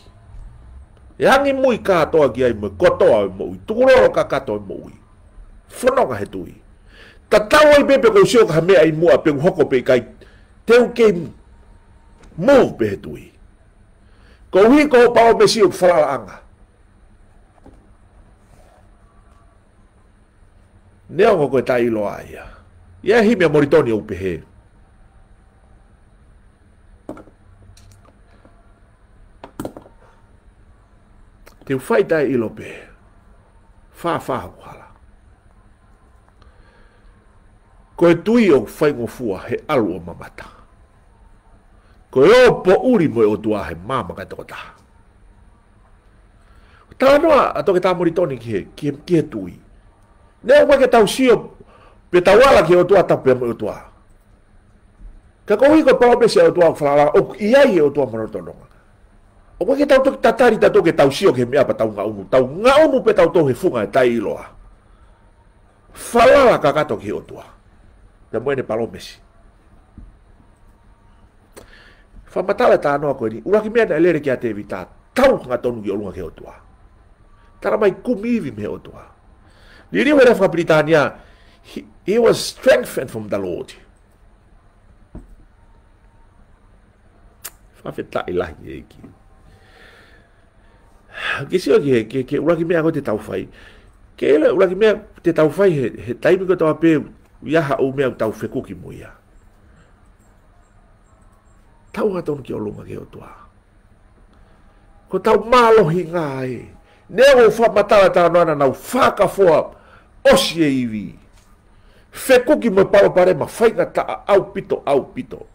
E hangi mui kātoa ki ai mui, kotoa ai e mui, tukuroro kakato ai e mui. Whanonga he tui. Ta tau ai bebe kou sio kaha mea i mua pe hoko pe kai teo ke mou pe he tui. Ko hui ko pao me siu kwhalala anga. Nea ngoko e tai ilo aia. Nea Ia hi mea moritoni au pehe. Te ufai tai ilo pehe. Faa faa kuhala. Ko e tui au fai ngofua he alu o mamata. Ko e opo uri moe o tua he mama kai toko taha. Tā noa a toke tā moritoni ki he, ki he, ki he tui. Nē o wake tau sio pe tawala ki o tua ta pe o tua ka ko wi ko pa pe se o tua fala la o i ai e o tua mo to longa o ko ki ta to ta tari ta to ke tau sio ke me apa tau nga umu tau nga umu pe tau to he funga e ta i loa fala la ka ka to ki o tua ta mo ne pa lo mesi fa mata la ta no ko ni u la ki me na le re ki ate vita tau nga to nu ki o lunga ke o tua tara mai kumi vi me o tua ni ni wera fa britania He was strengthened from the Lord. Fafeta ilahi eki. Ke sio ki ke ke ura ki mea te tau fai. Ke ele ura ki mea te tau fai he, he taimi ko tawa pe iaha au mea tau feku ki muia. Tau hata unu ki olunga ke otua. Ko tau malohi ngā e. Nea ufa matala tā noana nau whakafoa osie iwi. Nea Feko ki mo pa pa re ma fai na ta au pito au pito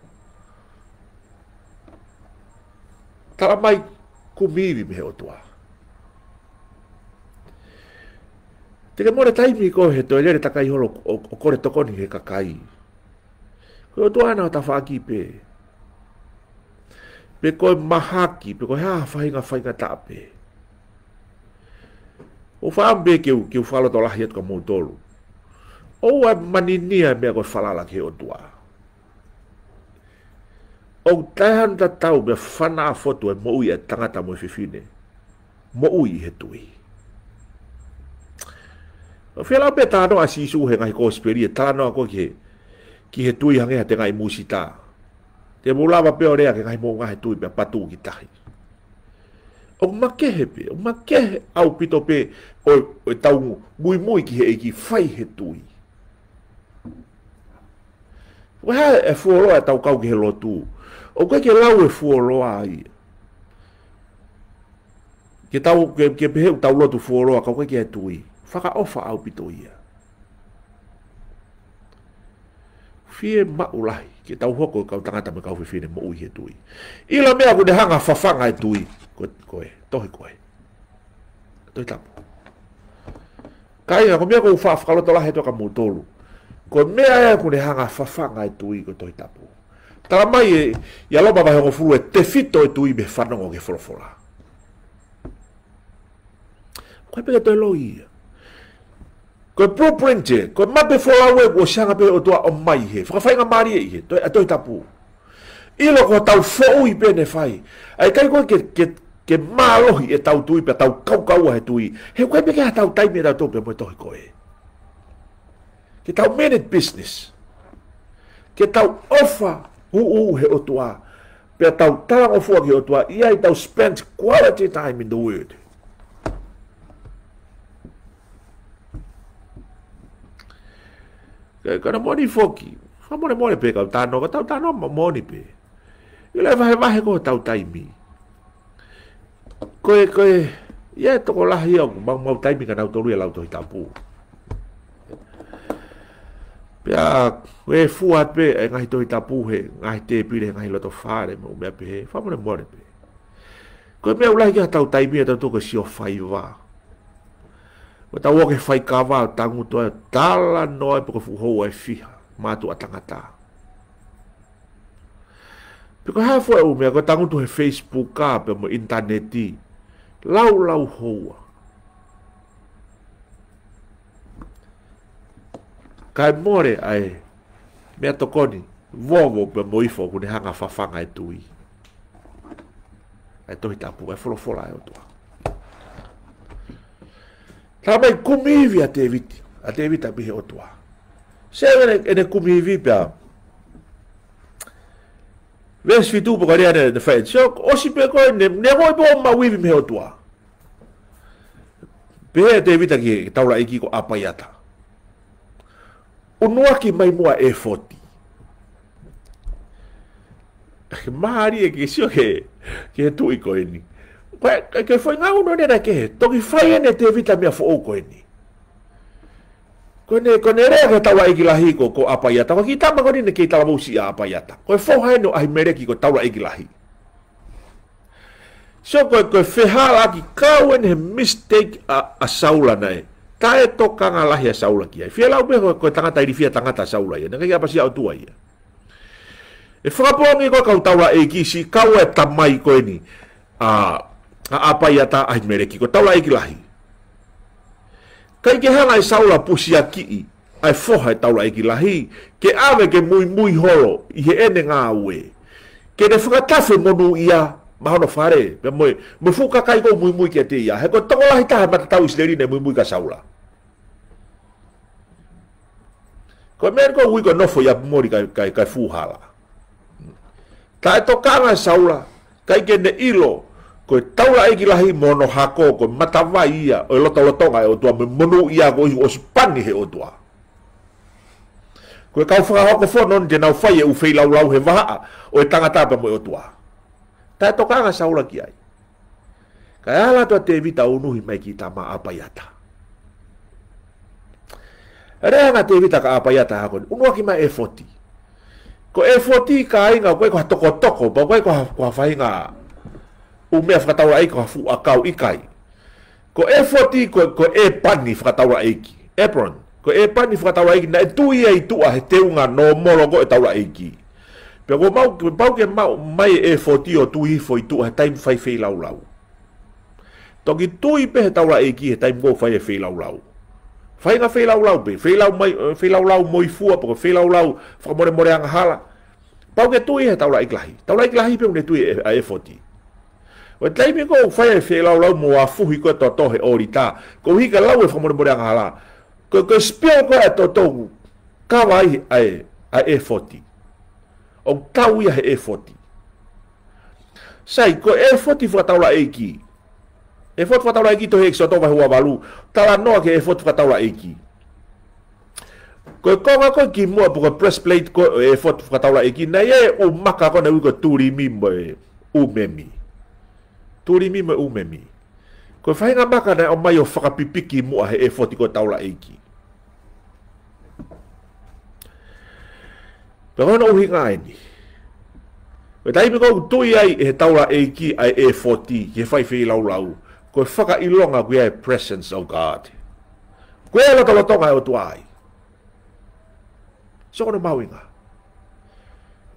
tara mai ku mi bi tua. te le mora tai mi ko he to le ta kai holo o kore to koni he kakai ko to ana ta fa ki pe pe ko ki pe ko ha fai ga fai ga ta pe o fa be ke ke fa lo to la hiet ko mo o e maninia mea koe whalala ki o tua. O taihan ta tau mea whana a fotu e moui e tangata moe fifine. Moui he tui. O whia lau mea tāno a sisu he ngahi koe speri e tāno a koe ki he, ki he tui hangi ha te ngai mūsi tā. Te mūlawa peo rea ke ngahi mōu ngahi tui mea patu ki tahi. O makehe pe, o makehe au pito pe o, o tau mui mui ki he eki whai he tui. He tui. Wha e fuoroa e tau kau ki he lotu. O kwe ke lau e fuoroa ai. Ke tau, ke, ke pehe u tau lotu fuoroa, kau kwe ke e tui. Whaka ofa au pito ia. Fie maulahi, ke tau hoko e kau tangata me kau fifine mo ui he tui. Ila mea kune hanga fafanga e tui. Koe, koe, tohi koe. Toi tapu. Kaia, kumia kou faa, fakalotolahe toka mutolu ko mea e kune hanga fafanga e tui ko toi tapu. Tala mai e, i aloma vai hongo furu e te fito e tui me whanongo ke forofora. Koe pe katoe lo ia. Koe blueprint e, koe mape fola ue kua sianga pe o tua o mai he. Whakawhainga maari e ihe, toi, toi tapu. Ilo ko tau fau i pene whai. Ai kai koe ke, ke, ke maalohi e tau tui pe tau kaukaua he tui. He koe pe ke ha tau taimera tope mo e tohi koe. He. que tal manage business. que tal ofa o he otua. Pia tal talang o fogo otua. Ia tal spend quality time in the world. que kana moni foki. Ha mone mone pe o tano. o tau tano pe, e pe. Ila vahe vahe ko tau taimi. Koe koe. Ia toko lahi au. Mau mau taimi kanau tolu e lau tohi tapu. Pea, e fua pe, e ngahi tohi tapuhe, ngahi te pire, ngahi loto whare, mo mea pehe, whamore more pe. Ko e mea ulai kia tau taimia tau toko si o whai wā. Ko tau oke whai kawa, tangu toa, tala noa e poka fuhou e fiha, mātu atangata. Piko hea fua e umea, ko tangu toa e Facebooka, pe mo interneti, lau lau houa. kai more ai me tokoni vovo pe moifo ku ne hanga fa fanga e tui ai to hita pu e folo fola e to ta mai kumivi a tevit a tevit a bihe o toa se vere ene kumivi pe a Vês fitu por ali era de fez. Só o si pegou nem nem foi bom ma wivi me outro. Pe te vita que tá lá aqui com apaiata o ki mai mua e foti. Ke maari e ki ke, ke he tui ko eni. Ke foi ngā uno nera ke he, toki fai ene te vita mea fo ko eni. Kone kone re ko tawa iki lahi ko ko apaiata. Ko ki tama ko nene ki tawa mousi a apaiata. Ko e foha eno ahi mere ko tawa iki lahi. So ko e ko e fehala ki kau ene mistake a, a saula nae ta e toka nga lahia saula ki ai. Fia lau meho koe tangata iri fia tangata saula ia, nengai apasi au tua ia. E whakapua ngi koe kau taula e ki si kau e tamai koe ni a, a apai ata ahimere ki koe taula e ki lahi. Kai ke hanga e saula pusi a ki i, ai foha e taula e ki lahi, ke ave ke mui mui holo i he ene ngā ue. Ke ne whakatafe monu ia, ia, mahono fare me moy me fuka kai ko muy muy kete ya he ko tokola hita ha mata tawis leri ne muy muy ka saula ko mer ko wi ko no fo ya mori kai kai kai fu hala ta to kana saula kai ke ne ilo ko taula e ki lahi mono hako e ko mata vai ya o lo tolo tonga o tua me monu ya ko o spani he o tua ko kai fu hako fo non de na fa ye u fe laulau he va o tanga tapa mo o tua Tai to kanga saula ki ai. Ka ala to te vita unuhi mai ki ta ma apayata. Rea nga te vita ka apayata hako ni. Unua ki mai e foti. Ko e foti ka ai nga kwe kwa toko toko. Pa kwe kwa kwa fai nga umea fakataura eiko hafu akau ikai. Ko e foti ko, ko e pani fakataura eiki. Apron. Ko e pani fakataura eiki na e tui e tua he teunga no moro ko e taura eiki. Ko e pani pe go mau ke pau ke mau mai e foti o tu i foi tu hetai fai fai lau lau to ki tu i pe hetau la e ki hetai go fai e fai lau lau fai na fai lau lau pe fai lau mai fai lau lau moi fua po fai lau lau fa more more anga hala pau ke tu i hetau la iklahi tau la iklahi pe une tu i e, e foti o tai me go fai e fai lau lau mo a fu hi ko to to he orita ko hi ka lau e fa more more anga hala ko ko spio ko e to to ka vai ai ai e foti o tau ia he e foti. Sai, ko e foti whakataura e ki. E foti whakataura e ki tohe eki sotoma hua walu. Tala noa ke e foti whakataura e ki. Ko e konga koe ki mua po press plate ko e foti whakataura e ki. Na ye u maka kone wiko turi mi mo e umemi. Turi mi mo e umemi. Ko e whahinga maka na o mai o whakapipiki mua he e foti ko taula e ki. E Pe kau na uhinga ai ni. Pe tai pe kau tui ai e he taura eiki ai e 40 ki he fai fei lau lau. Ko e whaka ilonga kui ai presence of God. Ko e lata latonga e o tua ai. Soko na mauinga.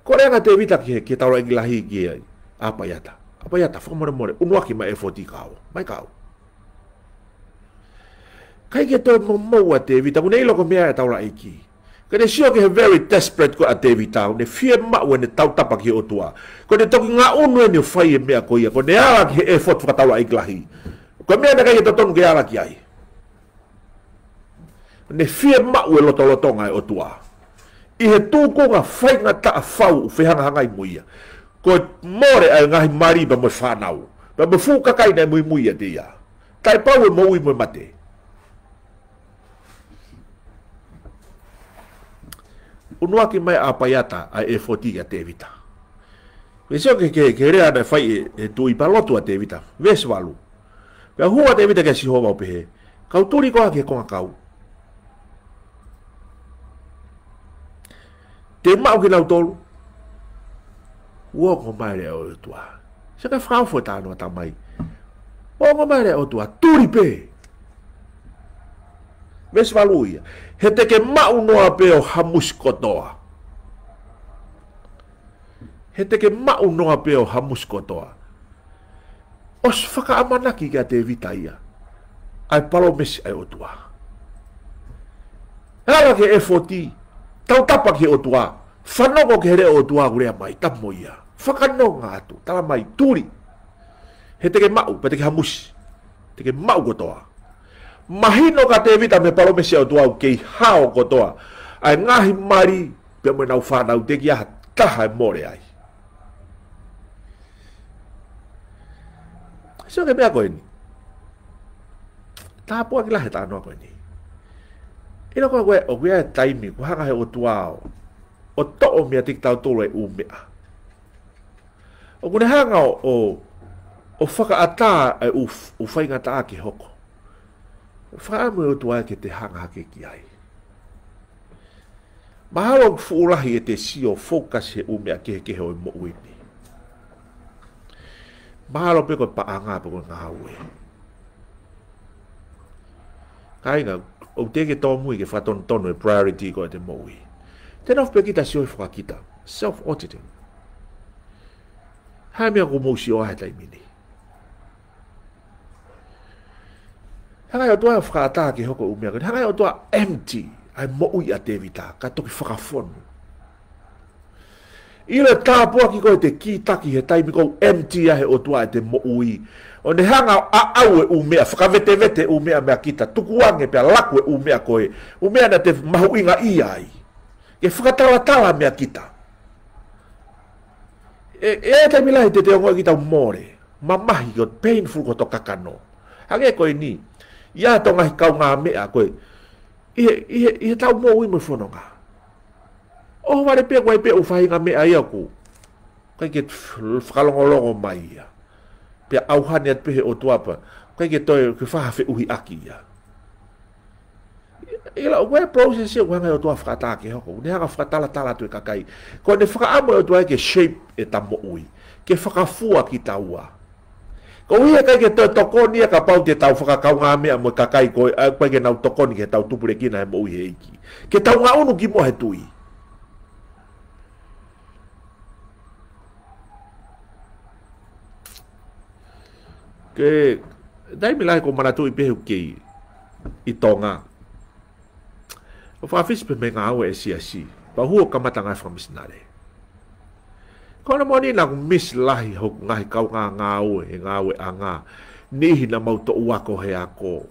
Ko reanga te vita ki he ki taura eiki lahi ki ai. Apa yata. Apa yata, whaka more more. Unuaki ma e 40 kao. Mai kao. Kai ki e tō mō te vita. Kunei loko mea e taura eiki. Ko te sio ke very desperate ko a David tau. Ne fie mau ne tau tapa ki o tua. Ko te toki ngā unu e ne whai e mea koia. Ko ne ala ki e fot whakatawa e glahi. Ko mea na kai e tatonu ke ala ki ai. Ne fie mau e loto loto ngai o tua. I he tūko ngā whai ngā ta a whau u whihanga hangai muia. Ko more ai ngahi mariba mo whanau. Ba mo fūkakai nei mui muia te ia. Tai pau e mo ui mo matei. unua ki mai a payata a e foti ya tevita. Vese ke ke ke rea na fai e, e tu i palotu a tevita, vese walu. Pea hua tevita ke si hova upehe, kau turi koha ke konga kau. Te mau ki lautolu, uoko mai rea o tua. Se ke frau fo ta anua ta mai. Uoko mai rea o tua, turi pehe. Ves valuia. He teke maunoa peo hamuskotoa. He teke maunoa peo hamuskotoa. Os faka amanaki kia te vitaia. Ai palo mesi ai otua. Hala ke FOT. Tau tapa ke otua. Whanoko ke here otua gurea mai. Tamo ia. Whakanonga atu. Tala mai. Turi. He teke mau. Pe teke hamus. Teke mau kotoa. Teke mau kotoa mahino ka te vita me palo mesia tu au kei hao kotoa ai ngahi mari pe mo nau fana u te kia taha e more ai so ke mea koini ta pua ki lahe ta anua koini i lako koe o kuia e taimi ku hanga he o tuao o to o mea tiktau tolo e umea o kune hanga o o, o whaka ata e uf, ufainga ta ki hoko whaamu o tuai ke te hanga hake ki ai. Mahalo ng fuurahi e te si o fokas he ume ke keheke hoi mo uimi. Mahalo peko pa paanga pa kwa ngā ue. Kainga, o teke tō mui ke whaton tonu e priority ko e te mo ui. Tēnā fpe kita si o i e whakakita, self-auditing. Hai mea kumousi o ahetai mini. Hanga yo toa fra e ta ke hoko umia mea. Hanga yo toa empty. Ai mo ui ate vita ka toki fra Ile ta po ki ko te ki ta ki he taimi ko empty ya he o toa e te mo ui. O ne hanga a au e u mea. Fra vete vete u mea mea kita. Tuku wange pe alaku e u koe. U na te mahu inga i ai. Ke fra tala tala mea kita. E, e te mila he te te ongo e kita umore. Mamahi yo painful ko to kakano. Hange koe ni. Hange koe ni ya to ngai kau nga me a koe i he, i he, i he tau mo ui mo fono nga o ware pe koe pe u fai nga me a ia ko kai ke fralongo longo mai ia pe au hani at pe he o tua pa kai ke toi ke fa fe ui aki ia i la ue process ia wanga o tua fra ta ke ho ko ne ha fra tala tala tu e ka kai ko ne fra amo o tua e ke shape e tamo ui ke fra fu aki tau ia ko wie kai ke to ko ni ka pau te tau faka ka nga me mo ka kai ko eh, ko ke na to ko ni ke tau tu pure ki na mo i heiki ke tau nga onu ki mo he tui ke dai mi lai ko mana tu i pe ki i tonga o fa fis pe me nga o e si si pa hu ka mata nga fa e mis na le Pana mo ni nak mis lahi hok ngai kau nga nga oe, nga oe a nga. Nihi na mau to ua ko hea ko.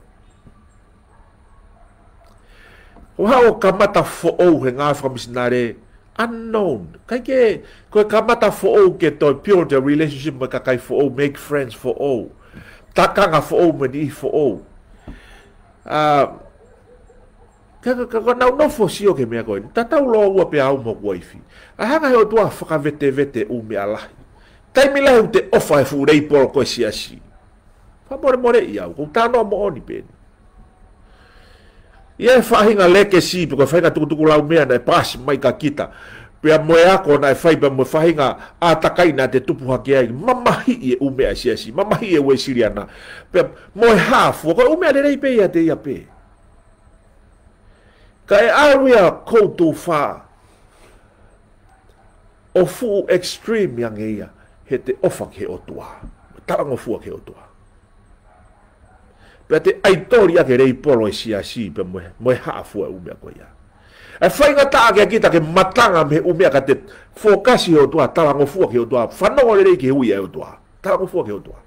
O ha o kamata fo ou he ngā whaka mis nare, unknown. Kai ke, koe kamata fo o ke to pio the relationship me kakai fo ou, make friends for all Takanga fo ou me ni fo ou. Uh, ah, kakakaka nau nofo si o ke mea koe ni tatau lo ua pe au mo guaifi a hanga heo tua whaka vete vete u mea lahi tai mi lahi te ofa e fu rei polo koe si asi pa more more i au kou tano mo oni pe ni ia e whahinga leke si pe koe whahinga tukutuku lau mea na e pas mai ka kita pe a moe ako na e whai pe a moe whahinga a takai na te tupu hake ai mamahi i e u mea si asi mamahi i e ue siri ana pe a moe hafu koe u mea le rei pe ia te ia pe ia pe ka e awea koutou fā. O fu extreme yang e ia, he te ofa ke o tua. Tarango fua ke o tua. Pea te aitori ake rei polo e si a si, pe moe, moe haa fua umea ko ia. E whai nga taa ke akita ke matanga me umea ka te fokasi e o tua, tarango fua ke o tua. Whanongore rei ke hui e o tua. Tarango fua ke o tua.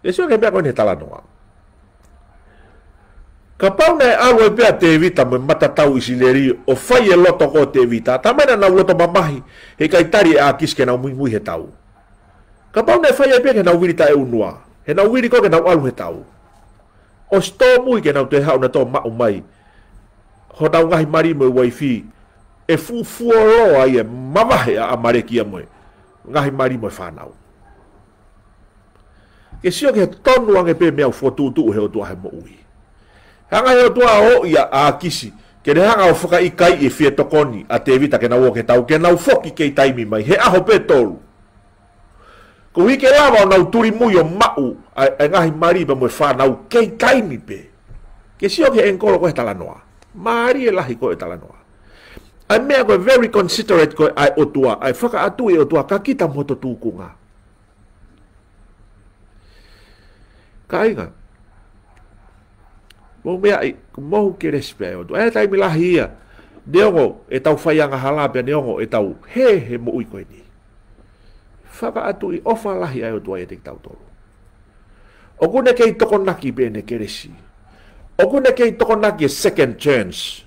E sio ke mea koe ne tala noa. Ka pau nei alo e pia te vita me matatau isi leri o fai e loto ko te vita. Ta mena na loto mamahi he kaitari tari e a kiske na mui mui he tau. Ka pau nei fai e pia ke na wiri ta e unua. He na wiri ko ke na alo he tau. O sto mui ke na te hauna to ma umai. Ho na ngahi mari me waifi. E fu fuoroa i e mamahe a amareki a moe. Ngahi mari me whanau. Ngahi mari whanau ke sio ke tonu ange pe me fotu tu he tu ha mo ui hanga he tu o ia a ke ne hanga o fuka i kai e fie tokoni a te vita ke na wo ke tau ke na foki ke taimi mai he aho pe tolu ko wi ke la ba na turi mu yo ma u e nga mari ba mo fa na u ke taimi pe ke sio ke en ko e tala noa mari e la ko e tala noa ai me ko very considerate ko ai otua. ai fuka atu e otua kakita ka kita mo to kainga. Mo mea i, mo ke respe e otu. E tai mila hia, neongo e tau whaianga halabia, neongo e tau he he mo ui koe ni. Whaka atu i ofa lahi e otu ai e tek tau tolu. O kune kei toko naki bene ke resi. O kune kei toko naki second chance.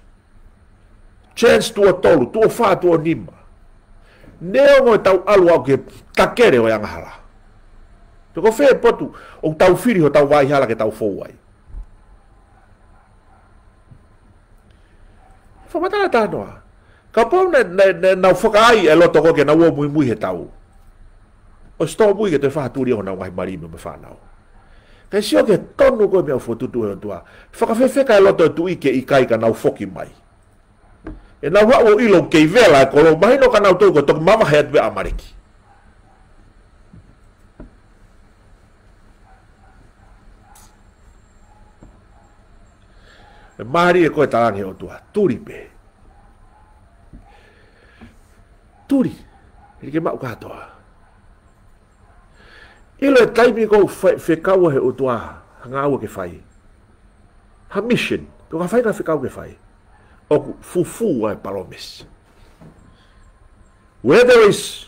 Chance tua tolu, tua wha, tua nima. Neongo e tau alu au ke takere o yanga e halabia. Te ko fe potu o tau firi ho tau vai hala ke tau fo wai. Fa mata ta no. Ka po na na na na fo kai e lo toko ke na wo mui mui he tau. O sto mui ke te fa tu ri ho na wai mari me fa na. Ka sio ke tonu ko me fo tu tu ho tua. Fa ka fe fe ka lo to tu i ke i kai ka na fo ki mai. E na wa o ilo ke vela e ko lo mai no ka na to ko to mama he te amareki. Mari mahari e koe tarangi o tua. Turi pe. Turi. Hiri ke mau katoa. Ilo e taimi kou whekaua he o tua hangaua ke fai. Ha mission. Tō ka ka ke fai. fufu ai palomis. Where there is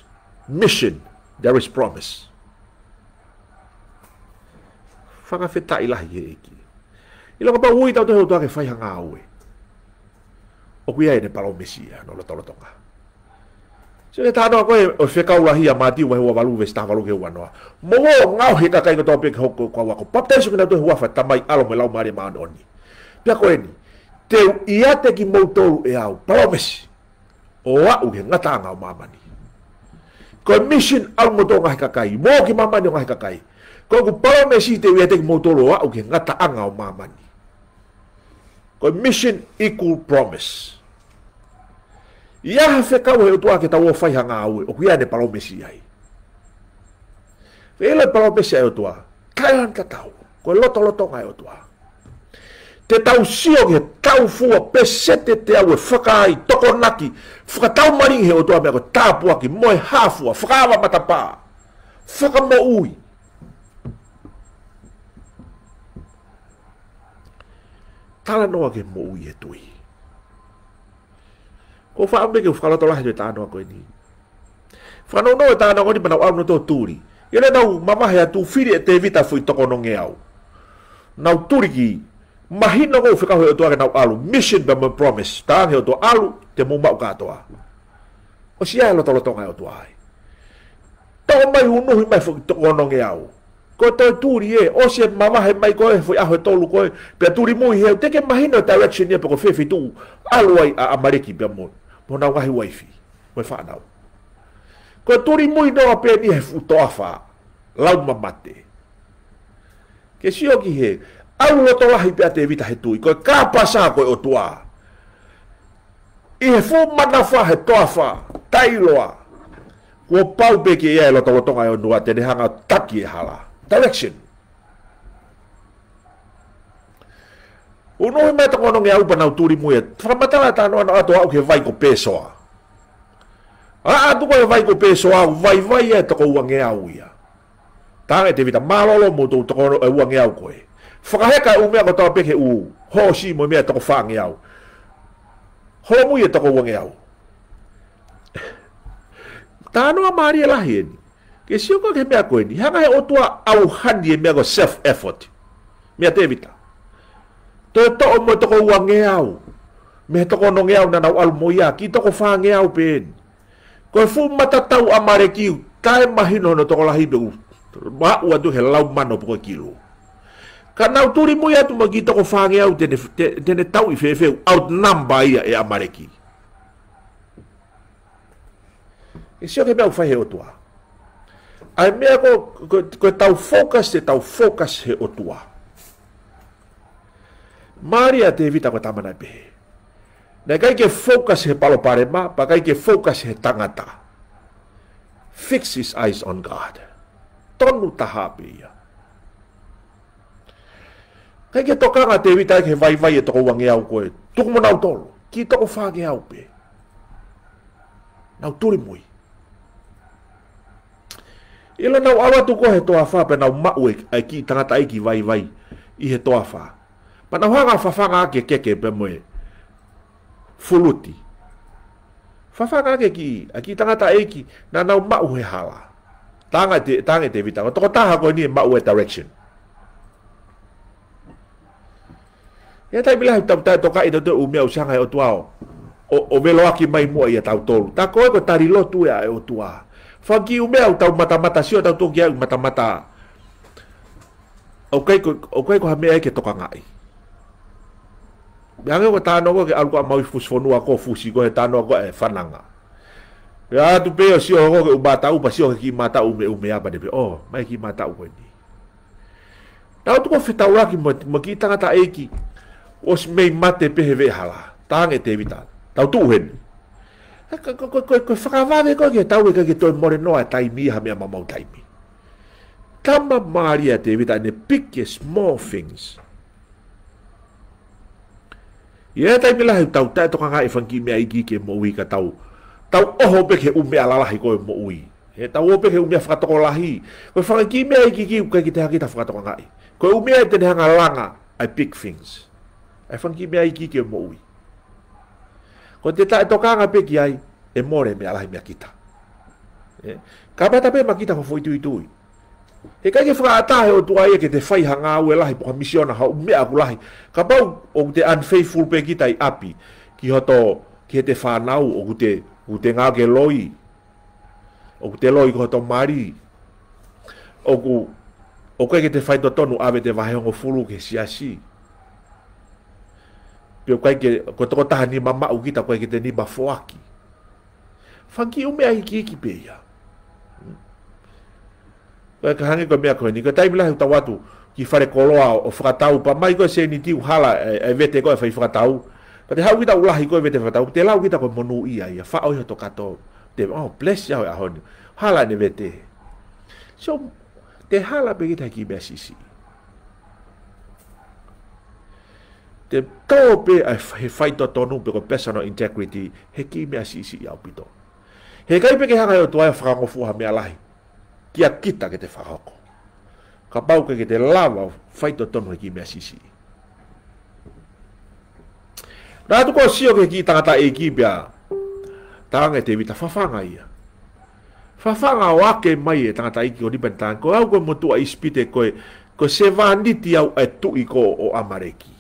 mission, there is promise. Whakawhetai lahi e eki. I loko pa ui tau tohu tuake fai hanga aue. O kuia e ne palo mesia, eh, no lo tonga. Se ne tāno koe o fe kaula hi a mati ua hua valu ve stafa luke hua noa. Mo o ngau he kakai ngatoa pe kohoko kwa wako. Papta esu kina tuhe hua fa tamai alo me lau maare maano oni. Pia koe ni, te ia te ki moutou e au palo mesi. O a uke ngata ngau mamani. Koe mission au ngoto ngahe kakai, mo ki mamani ngahe kakai. Koe ku palo mesi te ia te ki moutou lo a uke ngata ngau mamani ko mission equal promise ia ha fe ka we to ake ta wo awe o e, kuya de palo mesi ai vela palo mesi ai to ka han ka tau ko loto loto ka to te tau sio ke tau fu pesete te au Faka e whakai toko naki whakatau maringi he o tua mea ko tāpua ki moe hāfua whakawa matapā whakamo ui tala noa ke mo ui e tui. Ko wha ame ke whakala tala hele tāna wako e ni. Whanau noa e tāna wako ni pana wano tō tūri. Ile nau mamahe atu whiri e te vita fui toko no nge au. Nau tūri ki mahina ngou whikahu e otuake nau alu. Mission by my promise. Tāne o tō alu te mō mau kātoa. O si ae lo tolo tonga e otuai. Tau mai unuhi mai fui toko no nge au. Tau mai unuhi mai fui toko no nge au ko te turi e o se mama he mai e e, ko e foi aho tolu ko pe turi mo he te ke mai no ta reaction ye poko fefi tu alo ai a amareki be mo mo na wahi wifi mo fa na ko turi mo no pe ni he futo afa lau mamate ke si o ki he au no to wahi pe te vita he tu ko ka pasa ko o tua i he fu mana fa he to afa tailoa ko pau be ke ye lo to to ga yo e no ate ne hanga taki hala direction. O no mai tonga no ngau pa nau turi mu e. Tramata la tano ana to au ke vai ko peso. A a tu e vai ko peso au vai vai e to ko wange au ia. Tange te vita malolo mo to tonga no wange e au ko e. Fakaheka u mea kotoa peke u Ho hoshi mo mea toko whaangi au. Ho mui e toko wangi au. Tānoa Māria lahi e ni. Ke sio ko ke mea koe ni. Hanga he otua au handi e mea self effort. Mea te evita. Tō to e o moe toko ua nge au. Mea toko no nge au nana u almoia. Ki toko wha nge au e fu mata tau a mare kiu. mahino no toko lahidu, beu. Ma ua tu he mano po kilo. Ka nau turi mui atu ma ki toko wha nge au tene, tene, tau i Out namba ya e a mare Ke sio ke Ke otua. ai me ko ko tau focus te tau focus he o tua maria te vita ko tamana be na kai ke focus he palo pare ma pa kai ke focus he tangata fix his eyes on god tonu taha be ya kai ke toka ga te vita ke vai vai e toko wang ya ko tu mo na to ki to fa ge au be na tuli moi. E la nau awa tuko he toa wha pe nau mau ai ki tangata i ki vai vai i he toa wha. Pa nau hanga whawhanga ake keke pe moe fuluti. Whawhanga ake ki a ki tangata i ki na nau mau he hala. Tanga te, tanga te vitanga. Toko taha koe ni e mau direction. E tai bila hita utai toka i tautu umia usanga e o tuao. O, o velo aki mai mua i e tautolu. Ta koe ko tari lotu e a e o tuao. Whaki u mea tau mata mata sio tau tōki au mata mata O kai ko, o kai ko ha mea eke toka ngai Mea ngeo tāno ko ke alko a mau fus fonua ko fusi ko he tāno ko e whananga Ya tu pe o sio ko ke u mata u pa sio ke ki mata u me u mea pa depe O oh, mai ki mata u ni Tau tu ko whetau raki mo, mo ki tangata eki Os mei mate pe he vehala Tāngete evita Tau tu uheni whakawawe koe ke tau e kake toi more noa e taimi ha mamau taimi. Tama maari a te wita pick small things. Ia e taimi lahi tau tae toka ngai e ke mo ui tau. Tau oho peke lalahi koe mo ui. E tau o peke lahi. Koe whanki mea iki ki u kake ta whakatoka ngai. E. Koe u mea langa, I pick things. E whanki mea ke mo Ko te tae tokanga ki ai, e more me alahi mea kita. Eh? Ka bata pe makita fo foi tui tui. He kai ke whakata he o tua ia ke te whai hanga au e lahi poka misiona ha umea ku lahi. Ka pau o te unfaithful pe kita i api ki hoto ki he te whanau o kute, kute ngā ke loi. O kute loi ko hoto mari. O ku o kai ke te whai to tonu ave te vahe hongo fulu ke siasi pio kai ke ko to ta ni mama u kita kai ke ni ba foaki fanki u me ai ki ki pe ya ba ka hange ko me ko ni ko tai bla ta watu ki fare koloa o fratau pa mai ko se ni ti hala e, e vete ko fai fratau pa te hau kita u lahi ko vete fratau te lau kita ko monu ia ia fa o to kato te oh bless ya ho hala ni vete so te hala pe kita ki besisi te tau pe he to tonu pe ko personal integrity he ki me asisi ya pito he kai pe ke hanga yo toa fra e ngofu ha me alai ki akita kita ke te fa hoko ka pau ke ke te lava faito tonu he ki me asisi na tu ko sio ke ki tangata e ki bia tanga te vita fa fanga ia fa fanga wa ke mai e tangata e ki o dipen tanga ko au ko motu a ispite ko ko se vanditi au e tu i ko o amareki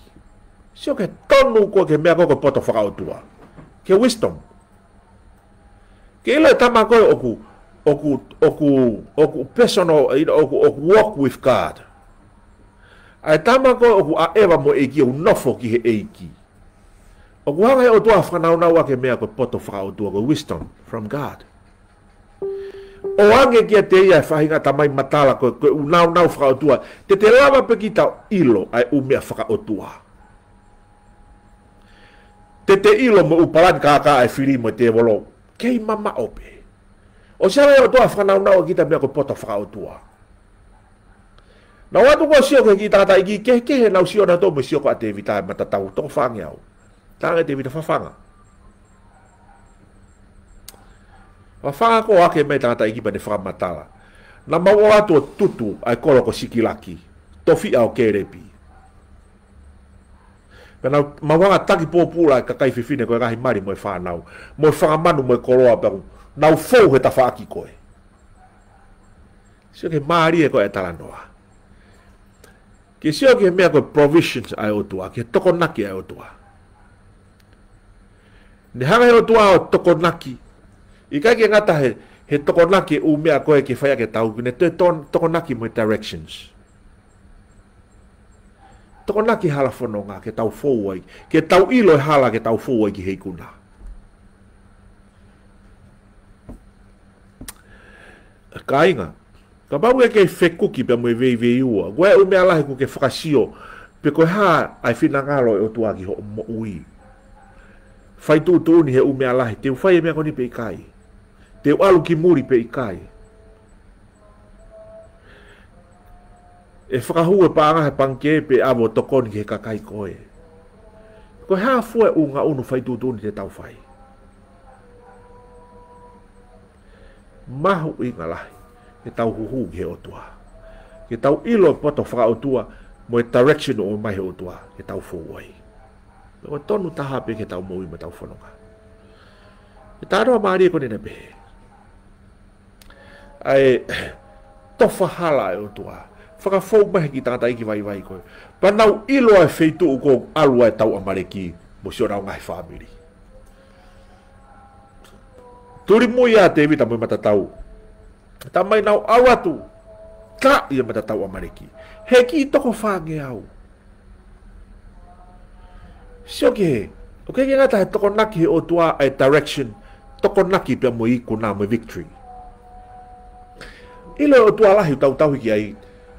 Si o ke tonu ko ke mea koko poto whakautua. Ke wisdom. Ke ila e tama koe oku, oku, oku, oku personal, oku, oku walk with God. Ai e tama koe oku a ewa mo eiki o nofo ki he eiki. Oku hanga e o tua whanaunaua ke mea koko poto whakautua ko wisdom from God. O ange kia te ia e whahinga tamai matala koe, koe unau nau whakautua. Te te lava pekita ilo ai e umea whakautua. Te te lava pekita ilo ai umea whakautua te te ilo mo upalan ka ka e firi mo te volo ke mama ope o sia o to afana na o kita mea ko poto fa o tua na watu ko sio ko kita ta igi ke ke na sio na to mo sio ko te vita e mata tau to fang yao ta te vita fa fanga wa fanga ko ake me ta ta igi ba de fa mata la na mo wa to tutu ai ko ko sikilaki to fi a o kerepi. Kana mawanga taki po pula ka kai fifine koe rahi mari moe whanau. Moe whakamanu moe koroa pangu. Nau fau he aki koe. Sio ke maari e koe e taranoa. Ke sio ke mea koe provisions ai otua. Ke tokonaki ai otua. Ne hanga he otua o tokonaki. Ika ke ngata he, he tokonaki u mea koe ke whaia ke tau. Ne te tokonaki moe directions. Directions toko ki hala whanonga ke tau fōwai, ke tau ilo e hala ke tau fōwai ki hei kuna. Ka inga, ka bau e ke whekuki pia mui vei vei ua, gwe e ume alahe ku ke whakasio, pe koe ha ai whina ngalo e o tuagi ho mo ui. Whai tū tūni he ume alahe, te u whai e mea koni pe i kai, te u ki muri pe i kai, e whakahu e pānga he pankie pe awo toko ni he kakai koe. Ko hea fua u ngā unu whai tūtū ni te tau whai. Mahu i ngā lahi, ke tau huhu ki he otua. Ke tau ilo poto whaka otua, mo e direction o mai he otua, ke tau fuwai. Ko tonu taha pe ke tau mōi ma tau whanonga. Ke tāro a maari e kone na pehe. Ai, tofahala e otua. Ai, faka fau mahe ki tangata iki wai wai koe. Pa ilo ai feitu uko alu ai tau amareki mo si ona ngai whamiri. Turi mui a te evita mui matatau. Ta mai nau au atu. Ka ia matatau amareki. He ki toko whange au. Si oke he. Oke ke ngata he toko naki he o tua ai direction. Toko naki pia mui iku nā mui victory. Ilo e o tua lahi tau tau ki ai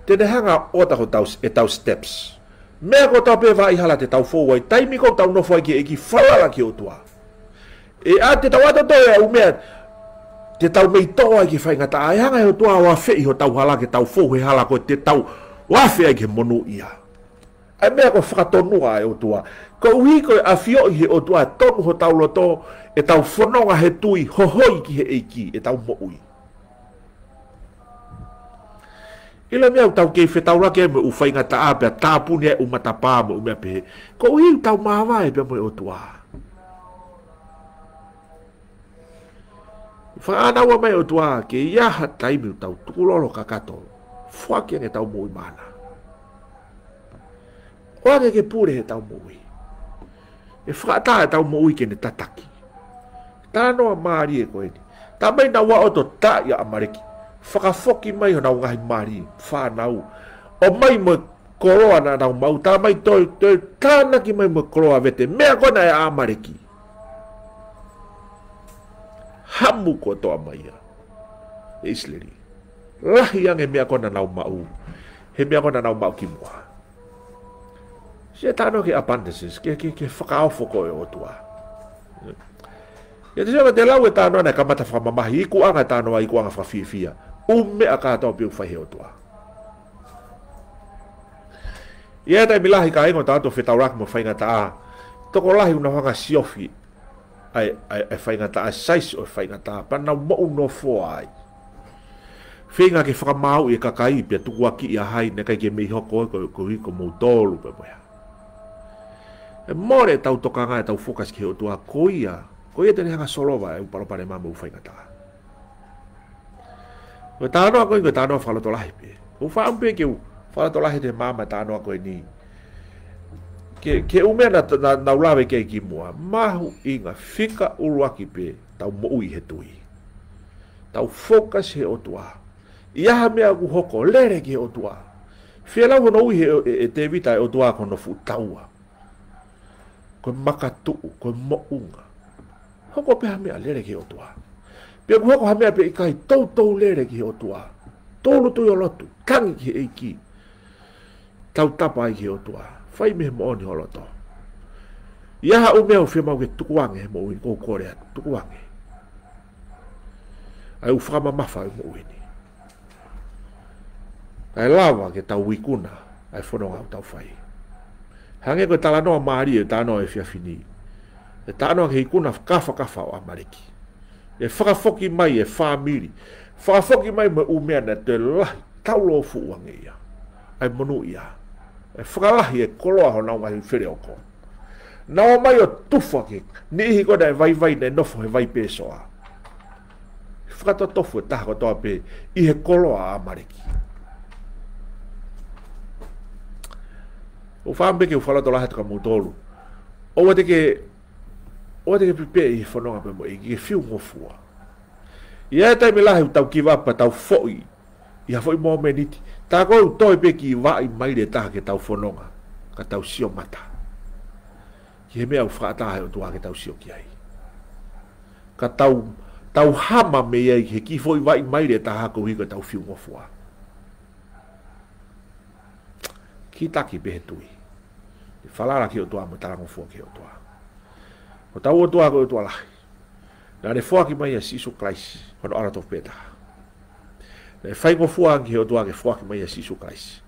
te nehanga o tako tau, e tau steps. Mea ko tau pewa i hala te tau fōu ai, tai miko tau nofu ai ki e ki whaala ki o tua. E a te tau atoto e au mea, te tau mei toa ai ki whainga ta, ai e hanga e o tua wa fe iho tau hala ke tau fōu e hala ko te tau wafe ai ke monu ia. Ai mea ko whakatonua e o tua, ko uhi ko e afio i he o tua tonu ho tau loto, e tau whanonga he tui hohoi ki he eiki, e tau mo ui. I la mea u tau kei whetau rake e me u whainga ta a pia tāpu nea u matapā me u mea pehe. Ko ui u tau māwa e pia mo e o tuā. Whaana ua mai o tuā ke iaha taimi u tau tukulolo kakato. Fua kia nge tau mui mana. Oa ke ke pūre he tau mui. E whakata e tau mui ke ne tataki. Tāna noa māri e koe ni. Tā mai na wa oto ta ia amareki whakafoki mai o nau ngahi mari, whanau. O mai mo koroa na nau mau, tā mai tō, tō, tāna ki mai mo koroa vete, mea kona e āmariki. Hamu ko toa mai a. E isleri. Lahi ang e mea kona nau mau. He mea kona nau mau ki mua. Sia tāno ki abundances, ki, ki, ki whakaofo ko e o Ya Ia te sewa te lau e tāno ana e kamata whamamahi, iku anga tāno a iku anga whawhiwhia ume a kātau piu whahe o tua. Ia tai milahi ka ingo tātou whetau rāk mo whainga ta a, toko lahi una whanga siofi ai ai ai faina ta asais o faina ta pa na mo uno fo ai finga ke fra mau e ka kai pe tu wa ki hai ne ke me hoko e, ko ko ko ko mo tolu pe poa e more tau to ka ga e tau fokas ke o tua koia koia te nga solova e pa pa le mamu faina ta Ko ta no ko ko ta no fa lo to lai pe. Ko fa ampe pe ke fa lo to lai te mama ta no ko ni. Ke ke u me na na u ula ve ke ki mo. Ma hu i nga fika u lo ki pe. Ta u mo u i he tu i. Ta u foka se o tua. Ia ha me agu hoko re ke o tua. Fia la wono u he e, e te vita e o tua ko no fu taua. Ko makatu ko mo unga. Hoko pe ha me re ke o tua pe mo ko hame pe kai tou tou lere ki o tua tou no tou lotu kang ki e ki tau tapa ki o tua fai me mo ni holoto ya ha u me o fe mo ke tukwang e mo ko kore tukwang e ai u fra ma ma fa mo ni ai lava ke tau wikuna ai fono ga tau fai hange ko tala no mari e tano e fia fini e tano ke ikuna kafa kafa o amariki e whakafoki mai e whamiri, whakafoki mai me umea na te lahi, tau lo fuuange ia, ai monu ia, e whakalahi e koloa ho nao ngahi where oko. Nao mai o tufu ake, ni ihi koda e vai vai ne nofo he vai peso a. Whakato tofu e taha kotoa pe, i he koloa a mariki. O whaambeke u whalato lahe tuka mutolu, o wateke o te pipe i whanonga me mo i ke fiu mo fua. e ae tai me lahe u tau ki wapa tau fo'i, i ha fo'i mō me niti, tā kou toi pe ki wā i maire taha ke tau whanonga, ka tau sio mata. Ki he mea u whakatahe o tuā ke tau sio ki ai. Ka tau, tau hama me iei he ki fo'i wā i maire taha kou hika tau whiu mo fua. Ki taki pehe tui. Falara ki o tuā mo tarangu fua ki o tuā. o tau atua ko atua lahi na le foa ki mai a sisu klais o ara tau peta na e fai ko fua angi o atua ke foa ki mai a sisu klais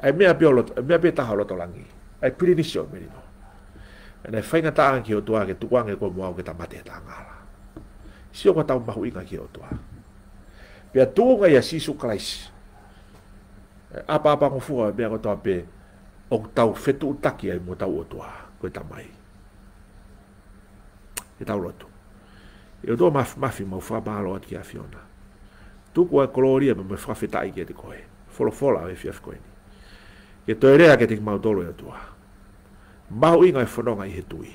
ai mea pe lot, mea pe taha olo langi ai pili nisi o meri no na e fai ngata angi o atua ke tuange ko mua o ke tamate ta ngala si o ko tau mahu inga ki atua pe atua ngai a sisu klais eh, apa apa ko fua mea ko tau pe o tau fetu taki ai mo tau atua ko tamai e tau rotu. E o tō maf, mafi mau wha bālo ati a fiona. Tuku a koloria me mai whawhetai ki a te koe. Folo fola e fiaf koe ni. E tō erea ke te mau tolo e atua. Mahu inga e whanonga i he tui.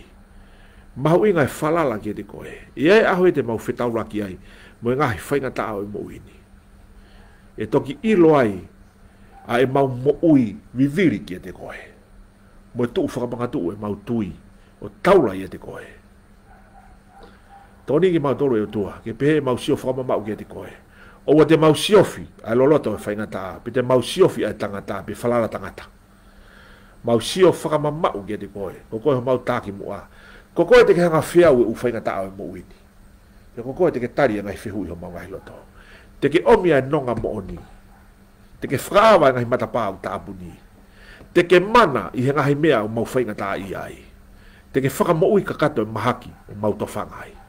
Mahu inga e whalala ki a te koe. E ai aho e te mau whetau raki ai. Mo e ngahi whainga tāo e mou ini. E toki ilo ai a e mau mo ui viviri ki a te koe. Mo e tuu e mau tui o taula i a te koe. Tony ki mau tolu e utua, ke pehe mau sio whaoma mau ki te koe. O wa te mau a ai lolo tau e whaingata, pe te mau siofi ai tangata, pe whalala tangata. Mau sio whaoma mau ki te koe, ko koe mau tāki mua. Ko koe te ke hanga whea ue u whaingata ta e mo uini. Ke ko koe te ke tari anai whehu iho mau ahi loto. Te ke omi ai nonga mo oni. Te ke whaawa anai matapā u ta ni Te ke mana i he ngahi mea u ta i ai. Te ke whaka mo ui kakato e mahaki u mau tofangai. ai.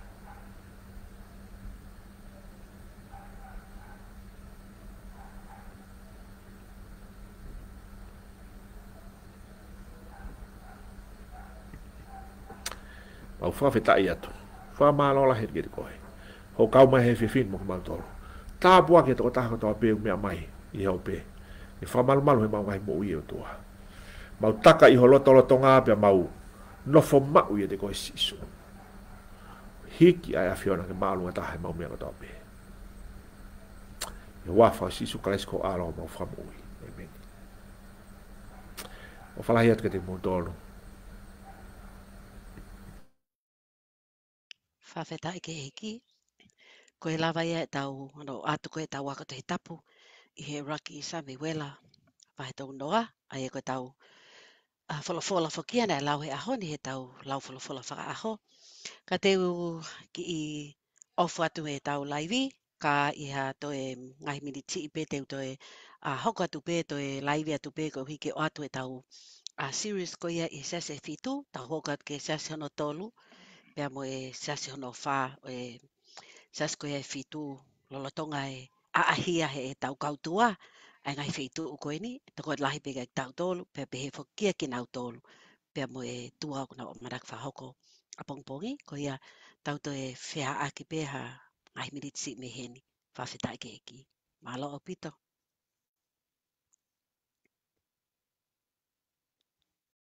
au fa fa tai atu fa ma lo la hergeri ko he ho ka ma he fi fin mo ma to ta bo ke to ta ko to pe me mai i ho pe e fa mal mal me ma mai mo i to ma ta ka i ho lo to lo to nga pe ma u no fo ma u ye de ko si su hiki ai a fiona ke ma lo ta he ma me ko to pe e wa fa si su kales ko a lo ma fa mo i amen o fa la hiat ke te mo to whawhetā i ke hiki. Ko e lawa ia e tau, ano, atu e tau akoto he tapu i he Rocky Sammy Wela. Whahe tau noa, ai e koe tau a wholofola whokia nei lau he aho ni he tau lau wholofola whaka aho. Ka te u ki i ofu atu e tau laivi, ka iha to e ngahi mini ti i pete u to e a hoko atu pe, to e laivi atu pe, ko hike o atu e tau a series ko ia i sese fitu, ta hoko atu ke sese hono tolu, pia mo e sasi hono fa o e sasi koe e fitu lolotonga e a ahia he e tau kautua ai ngai fitu u koe ni te koe lahi pega e tau tolu pia pehe fo kia ki nau tolu pia mo e tua o kuna o marak fa hoko a pongpongi koe ia tau to e fea aki peha ngai miritsi me heni fa fitake eki. Malo o pito.